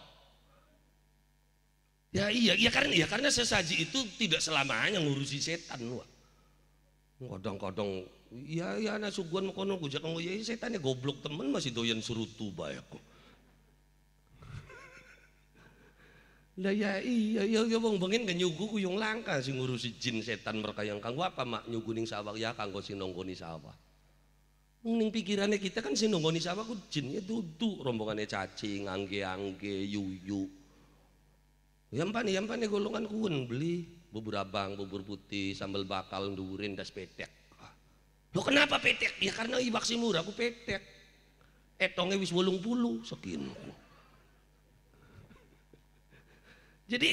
ya iya iya karena iya karena sesaji itu tidak selamanya ngurusi setan wah kodong kodong Iya, iya anak suguan konon kujak ngomong ya setan ya goblok temen masih doyan suruh tuba ya kok. (laughs) Lah ya iya iya ya wong bengin kan nyugu kuyung langka sing ngurusi jin setan yang kanggo apa mak nyugu ning sawah ya kanggo sing nonggoni sawah. Ning pikirannya kita kan sing nonggoni sawah ku jinnya dudu rombongane cacing, angge-angge, yuyu. Yang yang yampane ya, ya, golongan kuwen beli bubur abang, bubur putih, sambal bakal, ndurin, das petek. Loh kenapa petek? Ya karena si murah aku petek. Etongnya eh, wis bolong puluh sekian. Jadi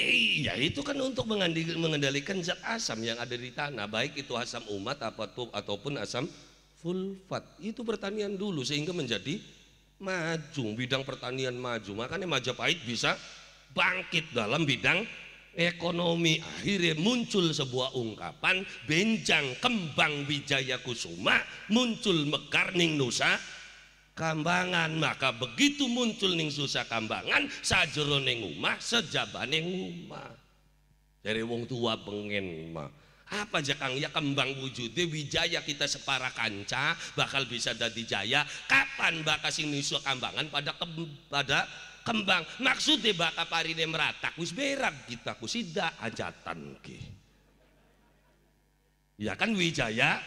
ya itu kan untuk mengendalikan zat asam yang ada di tanah, baik itu asam umat ataupun asam fulfat. Itu pertanian dulu sehingga menjadi maju, bidang pertanian maju. Makanya Majapahit bisa bangkit dalam bidang ekonomi akhirnya muncul sebuah ungkapan benjang kembang wijaya kusuma muncul mekarning nusa kambangan maka begitu muncul ning susa kambangan sajero ning umah ning umah dari wong tua pengen mah apa aja kang ya kembang wujudnya wijaya kita separa kanca bakal bisa dadi jaya kapan bakal sing nusa kambangan pada pada kembang maksudnya hari ini merata. kuis berak kita kusida sida ajatan ke ya kan wijaya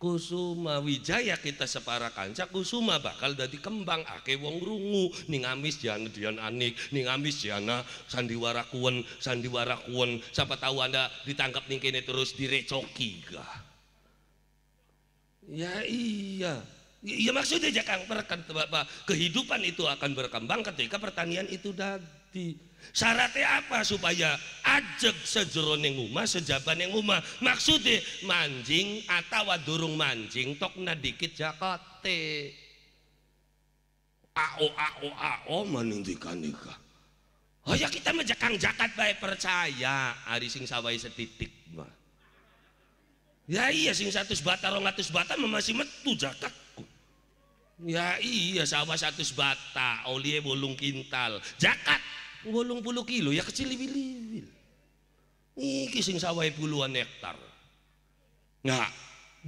kusuma wijaya kita separa kanca kusuma bakal dadi kembang ake wong rungu ning amis jana dian anik ning amis jana sandiwara kuen sandiwara kuen siapa tahu anda ditangkap ning kene terus direcoki gah ya iya Ya maksudnya jangan perkan Bapak, kehidupan itu akan berkembang ketika pertanian itu dadi. Syaratnya apa supaya ajeg rumah sejaban yang rumah? Maksudnya mancing atau durung mancing tokna dikit jakate. Ao ao ao menindikan nikah. Oh ya kita mejakang jakat baik percaya hari sing sawai setitik mah. Ya iya sing satu sebata rong atus bata masih metu jakat Ya iya sawah satu bata, olie oh, bolung kintal, jakat bolung puluh kilo ya kecil libil. ini sing sawah puluhan hektar. Nggak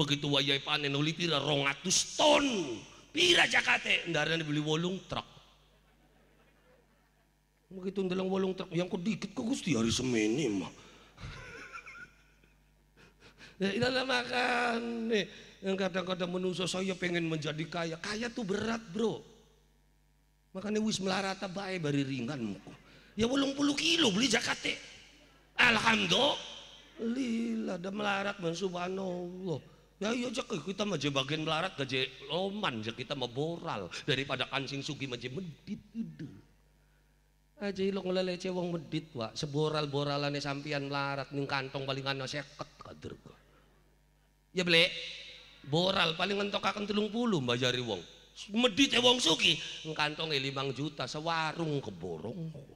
begitu wayai panen oli pira rongatus ton pira jakate ndarane dibeli bolung truk begitu ndelang bolung truk yang kok dikit kok Gusti hari semene mah (laughs) ya inilah makan nih yang kadang-kadang menusuk saya pengen menjadi kaya kaya tuh berat bro makanya wis melarata baik bari ringan ya wolong puluh kilo beli jakate alhamdulillah ada melarat man subhanallah ya iya jak kita maju bagian melarat gaje loman jak kita mau boral daripada kancing sugi maju medit itu. aja hilang ngelelece wong medit wa seboral boralane sampian melarat ning kantong palingan seket kader ya beli boral paling akan telung puluh mbayari wong medit ya wong suki Ngkantongnya limang juta sewarung keborong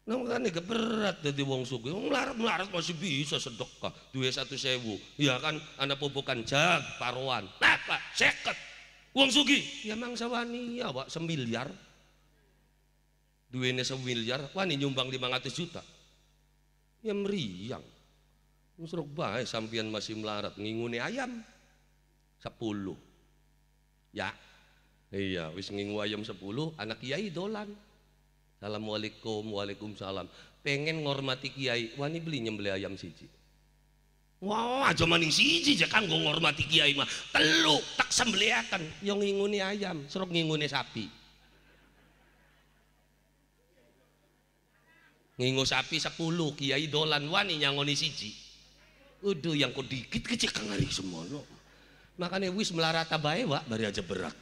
Nah, ini berat jadi wong suki. ngelarat ngelarat melarat masih bisa sedekah. Dua satu sewu. Ya kan, anak pupukan jag, paruan. apa? seket. Wong suki. Ya mang sawani, ya wak, semiliar. Duitnya semiliar, wani nyumbang 500 juta. Ya meriang. Musruk bae sampeyan masih melarat ngingune ayam. 10. Ya. Iya, wis ngingu ayam 10, anak kiai dolan. Assalamualaikum, waalaikumsalam. Pengen ngormati kiai, wani beli nyembeli ayam siji. Wah, wow, aja maning siji aja kanggo ngormati kiai mah. Telu tak sembelihaken, yo ya nginguni ayam, serok nginguni sapi. Ngingu sapi 10, kiai dolan wani nyangoni siji. Udah yang kok dikit kecil kengeri semua lo. Makanya wis melarata baik, wak bari aja berat.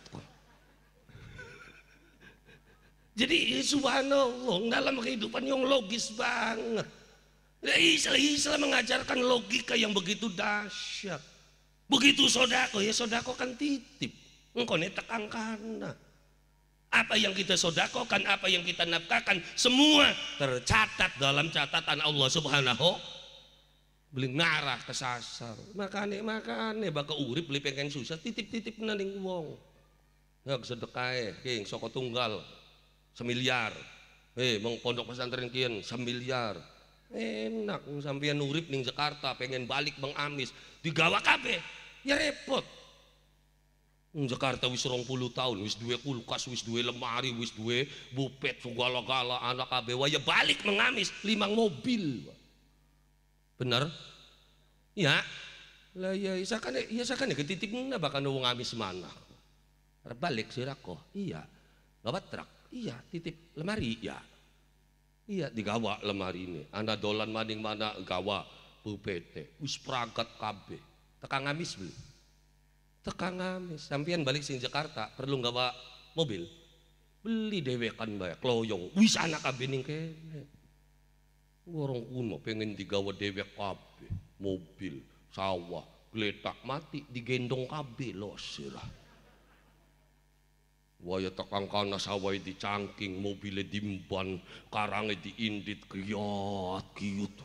Jadi ya, subhanallah dalam kehidupan yang logis banget. Islam, ya, Islam mengajarkan logika yang begitu dahsyat. Begitu sodako ya sodako kan titip. Engkau netek angkana. Apa yang kita sodakokan, apa yang kita nafkahkan, semua tercatat dalam catatan Allah Subhanahu beli ngarah kesasar makane makane bakal urip beli pengen susah titip-titip nanding uang nggak ya, sedekai king soko tunggal semiliar eh mau pondok pesantren kian semiliar enak sampean urip ning Jakarta pengen balik bang Amis digawa kabe ya repot Jakarta wis rong puluh tahun, wis dua kulkas, wis dua lemari, wis dua bupet, segala-gala anak wah ya balik mengamis limang mobil. Bener? Ya. Lah iya isakan iya, ya isakan ya ketitip na bakal wong amis mana. Balik sirako. Iya. Gawat truk. Iya, titip lemari iya Iya, digawa lemari ini. Anda dolan maning mana gawa pupete. Wis perangkat kabeh. Tekang amis beli. Tekang ngamis. Sampian balik sing Jakarta perlu gawa mobil. Beli dewekan bae kloyong. Wis anak kabeh ning kene. Orang kuno pengen digawa dewek kabe, mobil, sawah, geletak mati, digendong kabe lo sirah. Waya tekang kana sawah dicangking, mobilnya dimban, karangnya diindit, kiyot, kiyut.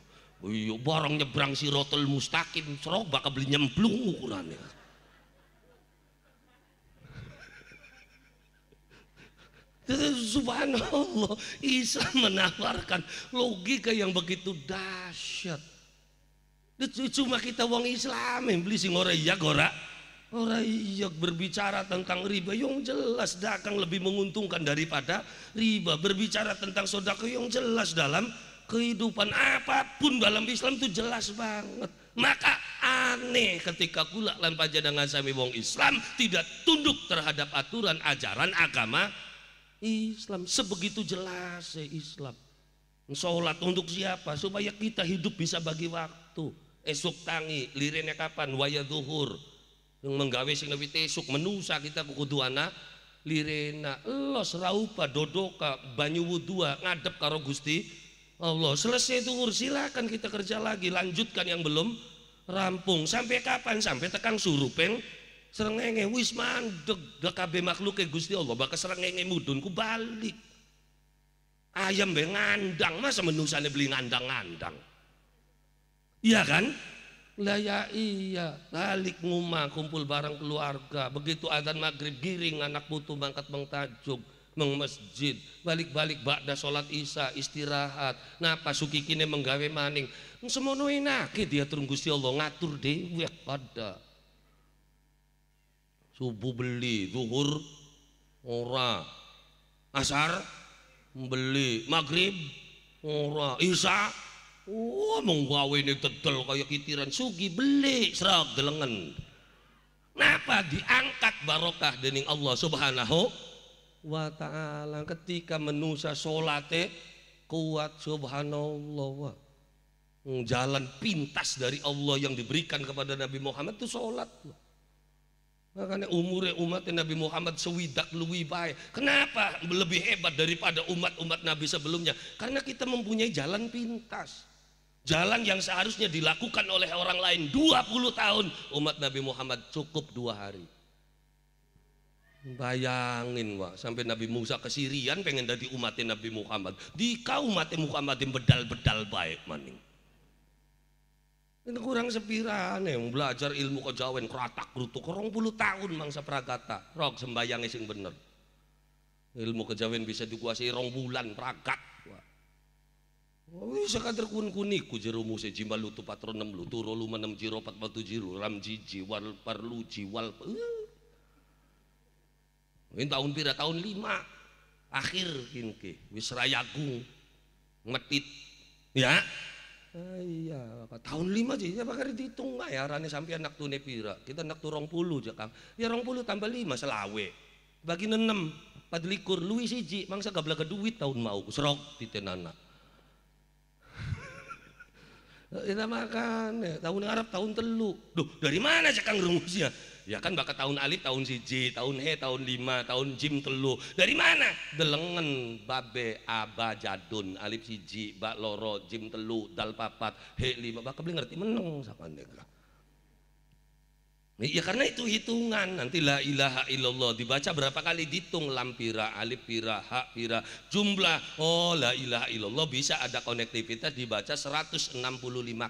Iyo barang nyebrang si rotel mustakim, serok bakal nyemplung ukurannya. Subhanallah, Isa (laughs) menawarkan logika yang begitu dahsyat. Cuma kita wong Islam yang beli sing ora iya gora. Ora iya berbicara tentang riba yang jelas dagang lebih menguntungkan daripada riba. Berbicara tentang sodako yang jelas dalam kehidupan apapun dalam Islam itu jelas banget. Maka aneh ketika kulak lan panjenengan sami wong Islam tidak tunduk terhadap aturan ajaran agama Islam sebegitu jelas ya Islam. Sholat untuk siapa? Supaya kita hidup bisa bagi waktu. Esok tangi, lirinya kapan? Waya zuhur. Yang menggawe sing lebih esok menusa kita kukuduana lirena los raupa dodoka banyu wudua ngadep karo gusti Allah selesai duhur silakan kita kerja lagi lanjutkan yang belum rampung sampai kapan sampai tekan surupeng serengenge wis mandeg makhluk ke Gusti Allah bakal serengenge mudun ku balik ayam be ngandang masa sana beli ngandang-ngandang iya kan lah ya iya balik ngumah kumpul bareng keluarga begitu adzan maghrib giring anak putu mangkat mengtajuk meng masjid balik-balik bakda sholat isya istirahat napa kini menggawe maning semua enake dia turun Gusti Allah ngatur dewek pada subuh beli zuhur ora asar beli maghrib ora isya Wah, oh, menggawe ini tetel kayak kitiran sugi beli serak gelengan. Napa diangkat barokah dening Allah Subhanahu wa taala ketika menusa solate kuat subhanallah. Jalan pintas dari Allah yang diberikan kepada Nabi Muhammad itu salat. Makanya umurnya umat Nabi Muhammad sewidak luwi baik. Kenapa lebih hebat daripada umat-umat Nabi sebelumnya? Karena kita mempunyai jalan pintas. Jalan yang seharusnya dilakukan oleh orang lain 20 tahun. Umat Nabi Muhammad cukup dua hari. Bayangin wah, sampai Nabi Musa ke Sirian pengen jadi umatnya Nabi Muhammad. Di kau umatnya Muhammad yang bedal-bedal baik maning. Ini kurang sepirane yang belajar ilmu kejawen keratak kerutuk kerong puluh tahun mangsa pragata rok sembayang sing bener ilmu kejawen bisa dikuasai rong bulan pragat oh, bisa Wis kader kun kuniku jerumu jimbal lutu patron enam lutu rolu menem jiro pat batu jiru ram jiji wal perlu jiwal eh. ini tahun pira tahun lima akhir kinke wis rayagung metit ya Eh, iya apa tahun lima sih ya bakal dihitung rani sampai anak tuh nepira kita anak tuh rong puluh aja jakang ya rong puluh tambah lima selawe bagi enam nenem padlikur luwi siji mangsa gabla ke duit tahun mau serok titenana (laughs) eh, kita makan ya, tahun Arab tahun telu duh dari mana jakang rumusnya ya kan bakal tahun alif tahun siji tahun he tahun lima tahun jim telu dari mana delengen babe aba jadun alif siji bak loro jim telu dal papat he lima bakal beli ngerti meneng sama negara. Ya karena itu hitungan nanti la ilaha illallah dibaca berapa kali ditung lampira alif pira hak pira jumlah oh la ilaha illallah bisa ada konektivitas dibaca 165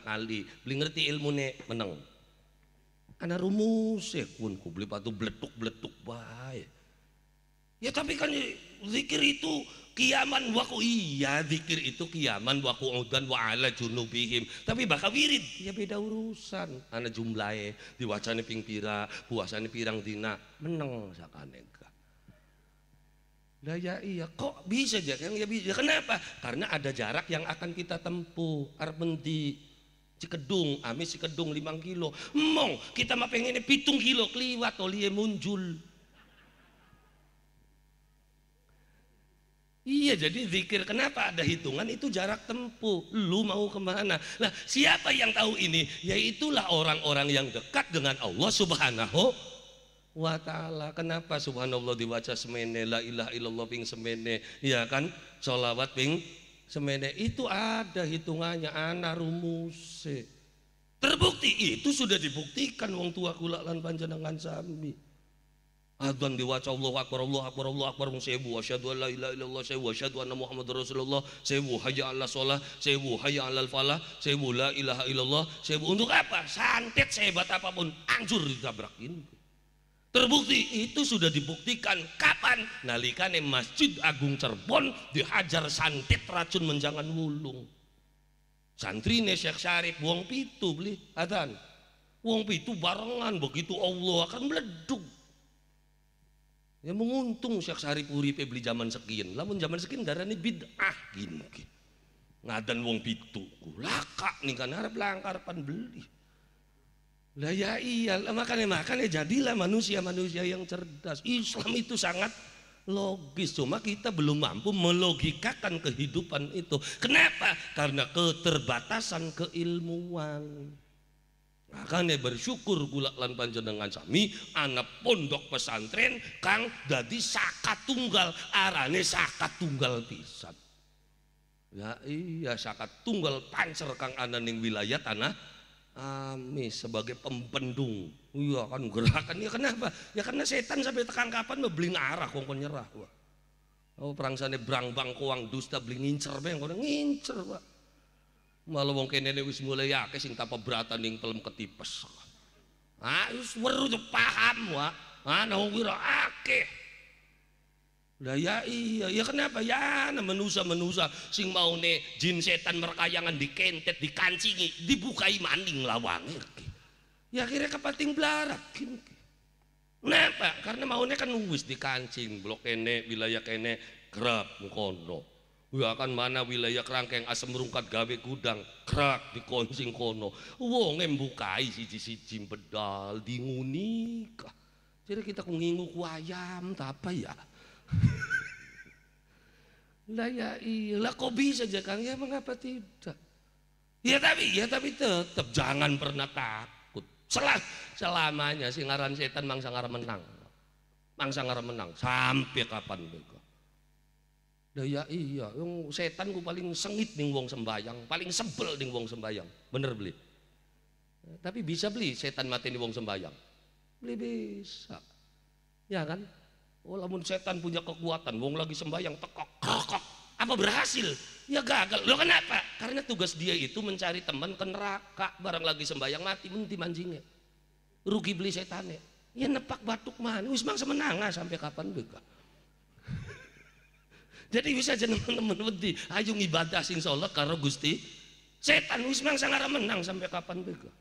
kali beli ngerti ilmu nih meneng karena rumus ya kun kubli batu beletuk-beletuk baik. Ya tapi kan zikir itu kiaman waku iya zikir itu kiaman waku udan wa ala junubihim tapi bakal wirid ya beda urusan karena jumlahnya diwacane ping pira puasane pirang dina meneng sakaneka Nah ya iya kok bisa ya ya bisa kenapa karena ada jarak yang akan kita tempuh arpendi Cikedung, si Cikedung limang kilo. Mong, kita mah pengen pitung kilo keliwat olie muncul. Iya jadi zikir kenapa ada hitungan itu jarak tempuh lu mau kemana lah siapa yang tahu ini yaitulah orang-orang yang dekat dengan Allah subhanahu wa ta'ala kenapa subhanallah diwaca semene la ilah illallah ping semene ya kan sholawat ping semene itu ada hitungannya anak rumus terbukti itu sudah dibuktikan wong tua kula lan panjenengan sami Adzan diwaca Allahu akbar Allahu akbar Allahu akbar sewu asyhadu alla ilaha illallah sewu asyhadu anna muhammadar rasulullah sewu hayya 'alal shalah sewu hayya 'alal falah sewu la ilaha illallah sewu untuk apa santet sehebat apapun anjur ditabrak ini Terbukti itu sudah dibuktikan kapan nalikane Masjid Agung Cirebon dihajar santet racun menjangan wulung. Santrine Syekh Syarif wong pitu beli adan Wong pitu barengan begitu Allah akan meleduk. Ya menguntung Syekh Syarif uripe beli zaman sekian. Lamun zaman sekian darane bid'ah gini. Ngadan wong pitu. Kulaka nih kan harap pan beli. Lah ya iya, makanya makanya jadilah manusia-manusia yang cerdas. Islam itu sangat logis, cuma kita belum mampu melogikakan kehidupan itu. Kenapa? Karena keterbatasan keilmuan. Makanya bersyukur gula lan panjenengan sami anak pondok pesantren kang jadi saka tunggal arane saka tunggal pisan. Ya iya saka tunggal pancer kang ana ning wilayah tanah Amin sebagai pembendung iya kan gerakan ya kenapa ya karena setan sampai tekan kapan beli arah kok nyerah wah oh perang sana berang bang koang dusta beli ngincer bang kon ngincer pak malah wong kene wis mulai yakin sing tanpa beratan ning pelem ketipes ah wis weru paham wah ana ah, wong akeh lah ya iya, ya kenapa ya menusa-menusa sing maune jin setan merkayangan dikentet, dikancingi, dibukai maning lawang. Ya kira kepating blarak. Kenapa? Karena ne kan wis dikancing, blok kene, wilayah kene, kerap mengkono. Ya kan mana wilayah kerangkeng asem rungkat gawe gudang kerak dikoncing kono. Wong bukai siji-siji pedal dinguni. Jadi kita kuingu ngingu ku ayam tak apa ya? lah ya iyalah kok bisa aja Kang? Ya mengapa tidak? Ya tapi, ya tapi tetap jangan pernah takut. selas selamanya singaran setan mangsa ngara menang. Mangsa ngara menang sampai kapan mereka? Lah ya iya, yang setan gua paling sengit nih wong sembayang, paling sebel nih wong sembayang. Bener beli. Tapi bisa beli setan mati nih wong sembayang. Beli bisa. Ya kan? Walaupun oh, setan punya kekuatan, wong lagi sembahyang tekok, kokok. Apa berhasil? Ya gagal. Lo kenapa? Karena tugas dia itu mencari teman ke neraka. Barang lagi sembahyang mati, menti manjingnya. Rugi beli setan Ya nepak batuk mana? Wis mang semenanga sampai kapan beka? (laughs) Jadi bisa aja teman-teman wedi, Ayo ngibadah sing sholat karo Gusti. Setan wis mang sangara menang sampai kapan beka?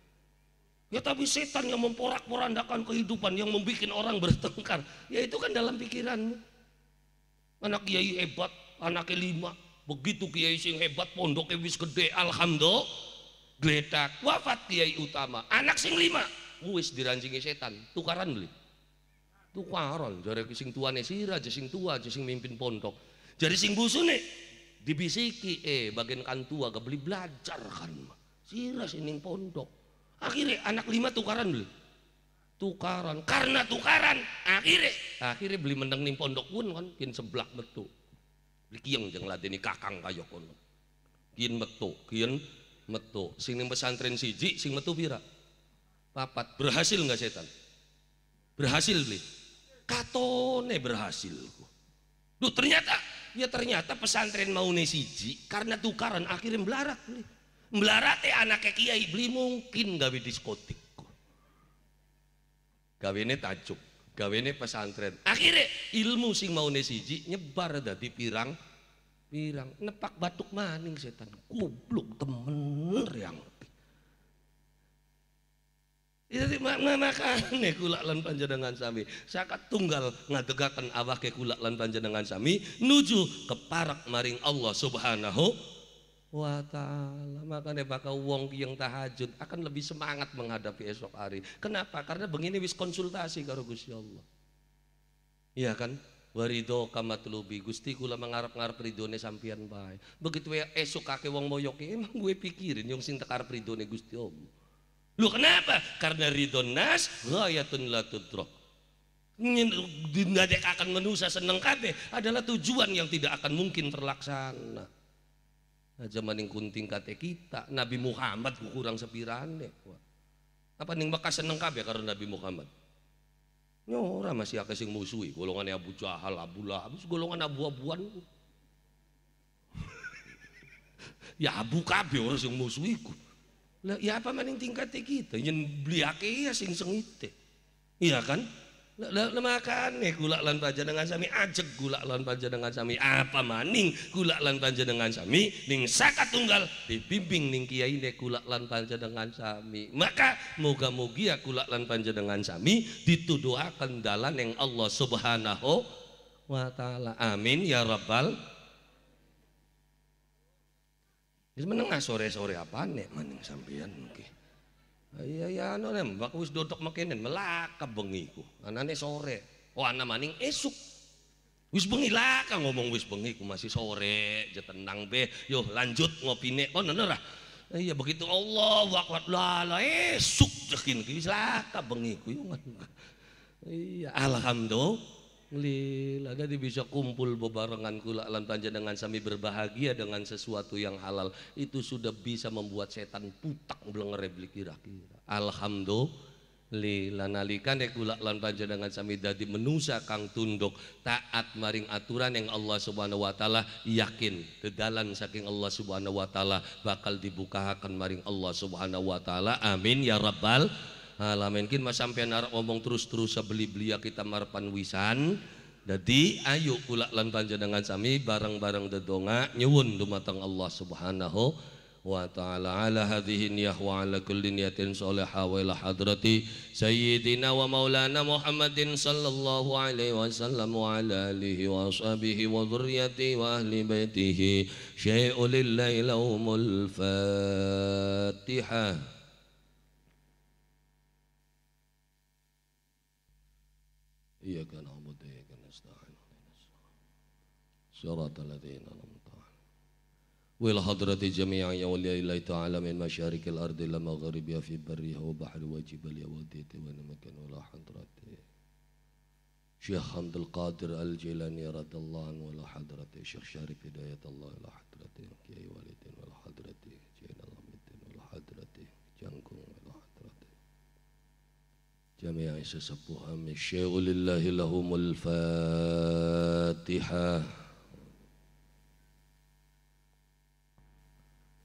Ya tapi setan yang memporak-porandakan kehidupan, yang membuat orang bertengkar, ya itu kan dalam pikiranmu. Anak kiai hebat, anak lima, begitu kiai sing hebat pondoknya wis gede, alhamdulillah, gletak. wafat kiai utama, anak sing lima, wis diranjingi setan, tukaran beli. Tukaran, jare sing tuane sira, aja sing tua, aja sing mimpin pondok. Jadi sing nih, dibisiki, eh bagian kan tua, gak beli belajar kan, sira sining pondok akhirnya anak lima tukaran beli tukaran karena tukaran akhirnya akhirnya beli mendeng nih pondok pun kan kin seblak betul beli kiyang jeng ladeni kakang kayo kon. kin metu kin metu sing nih pesantren siji sing metu pira papat berhasil nggak setan berhasil beli katone berhasil Duh ternyata ya ternyata pesantren mau siji karena tukaran akhirnya belarak beli melarate anaknya Kiai beli mungkin gawe diskotik gawe ini tajuk gawe ini pesantren akhirnya ilmu sing mau siji nyebar dari pirang pirang nepak batuk maning setan kublok temen yang jadi ya, makane kula lan panjenengan sami saka tunggal ngadegaken awake kula lan panjenengan sami nuju keparak maring Allah Subhanahu wa ta'ala makanya bakal wong yang tahajud akan lebih semangat menghadapi esok hari kenapa? karena begini wis konsultasi karo Gusti Allah iya kan? warido kamatlubi Gusti kula mengharap ngarep ridone sampian baik. begitu ya esok kake wong moyok ya emang gue pikirin yang sing tekar ridone Gusti Allah lu kenapa? karena ridho nas ghayatun Dinadek akan manusia seneng kate adalah tujuan yang tidak akan mungkin terlaksana Eh, zaman yang kunting kata kita Nabi Muhammad kurang sepirane apa nih bekas seneng kabeh karena Nabi Muhammad nyora ya masih akeh sing musuhi golongan Abu Jahal, Abu Lahab, golongan abu-abuan. (laughs) ya abu kabeh orang sing musuhi ku. Lah ya apa maning tingkat kita yen bliake ya sing sengite. Iya kan? Lemakan nih gula lan dengan sami ajek gula lan dengan sami apa maning gula lan dengan sami ning sakat tunggal dibimbing ning kiai nih gula lan dengan sami maka moga mugi ya gula lan dengan sami dituduhakan dalan yang Allah subhanahu wa ta'ala amin ya rabbal Ini menengah sore-sore apa nih maning sampian mungkin Iya iya anu nembak wis dodok makenen melaka bengiku. Anane sore. Oh ana maning esuk. Wis bengi laka ngomong wis bengi ku masih sore je tenang be. Yo lanjut ngopine kono oh, ra. Ah. Iya begitu Allah akbar la la esuk jekin wis laka bengi ku. (laughs) Iya alhamdulillah ngelil ada bisa kumpul bebarengan kula alam dengan sami berbahagia dengan sesuatu yang halal itu sudah bisa membuat setan putak blengere kira-kira alhamdulillah nalikan ya kula lan dengan sami dadi menusa kang tunduk taat maring aturan yang Allah Subhanahu wa taala yakin kedalan saking Allah Subhanahu wa taala bakal dibukakan maring Allah Subhanahu wa taala amin ya rabbal halamin nah, kin mas sampean arep ngomong terus-terus sebeli-belia ya kita marpan wisan jadi ayo kulak lan panjenengan sami bareng-bareng dedonga nyuwun dumateng Allah Subhanahu wa ta'ala ala hadhihi niyah wa ala kulli niyatin salihah wa ila hadrati sayyidina wa maulana Muhammadin sallallahu alaihi wasallam wa ala alihi wa ashabihi wa dhurriyyati wa ahli baitihi syai'u lillahi lawmul fatihah إياك نعبد وإياك نستعين صراط الذين أنعمت وإلى حضرة جميع يا ولي الله تعالى من مشارق الأرض إلى مغربها في برها وبحر وجبال وديت مكان ولا حضرة شيخ حمد القادر الجيلاني رضي الله عنه ولا حضرة شيخ شريف هداية الله ولا حضرته كي والدين ولا حضرته جيل العمدين ولا حضرة جنكم جميع سسبوها من الشيخ لله لهم الفاتحة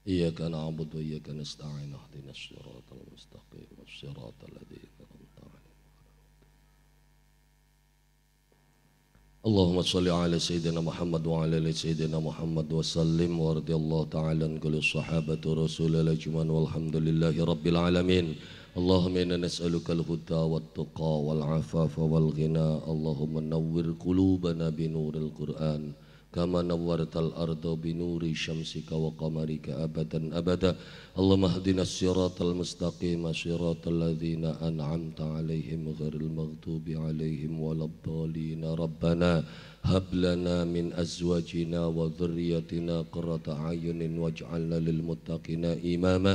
إياك نعبد وإياك نستعين اهدنا الصراط المستقيم الصراط الذين أنعمت عليهم اللهم صل على سيدنا محمد وعلى آل سيدنا محمد وسلم ورضي الله تعالى عن كل الصحابة رسول الله والحمد لله رب العالمين اللهم إنا نسألك الهدى والتقى والعفاف والغنى اللهم نور قلوبنا بنور القرآن كما نورت الأرض بنور شمسك وقمرك أبدا أبدا اللهم اهدنا الصراط المستقيم صراط الذين أنعمت عليهم غير المغضوب عليهم ولا الضالين ربنا هب لنا من أزواجنا وذريتنا قرة أعين واجعلنا للمتقين إماما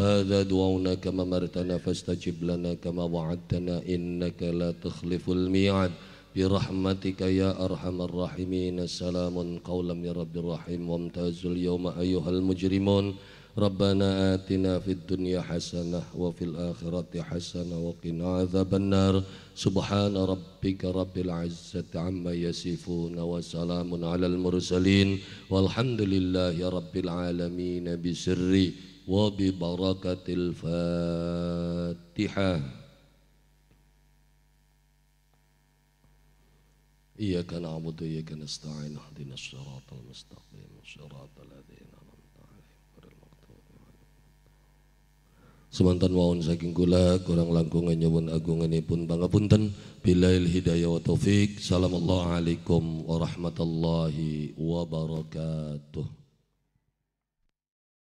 هذا دعونا كما مرتنا فاستجب لنا كما وعدتنا إنك لا تخلف الميعاد برحمتك يا أرحم الراحمين سلام قولا من رب الرحيم وامتازوا اليوم أيها المجرمون ربنا آتنا في الدنيا حسنة وفي الآخرة حسنة وقنا عذاب النار سبحان ربك رب العزة عما يصفون وسلام على المرسلين والحمد لله رب العالمين بسر وببركة الفاتحة إياك نعبد وإياك نستعين اهدنا الصراط المستقيم صراط الذين أنعمت عليهم غير المغضوب Semantan wawon saking kula kurang langkung nyuwun agunganipun pangapunten bilail hidayah wa taufik. Assalamualaikum warahmatullahi wabarakatuh.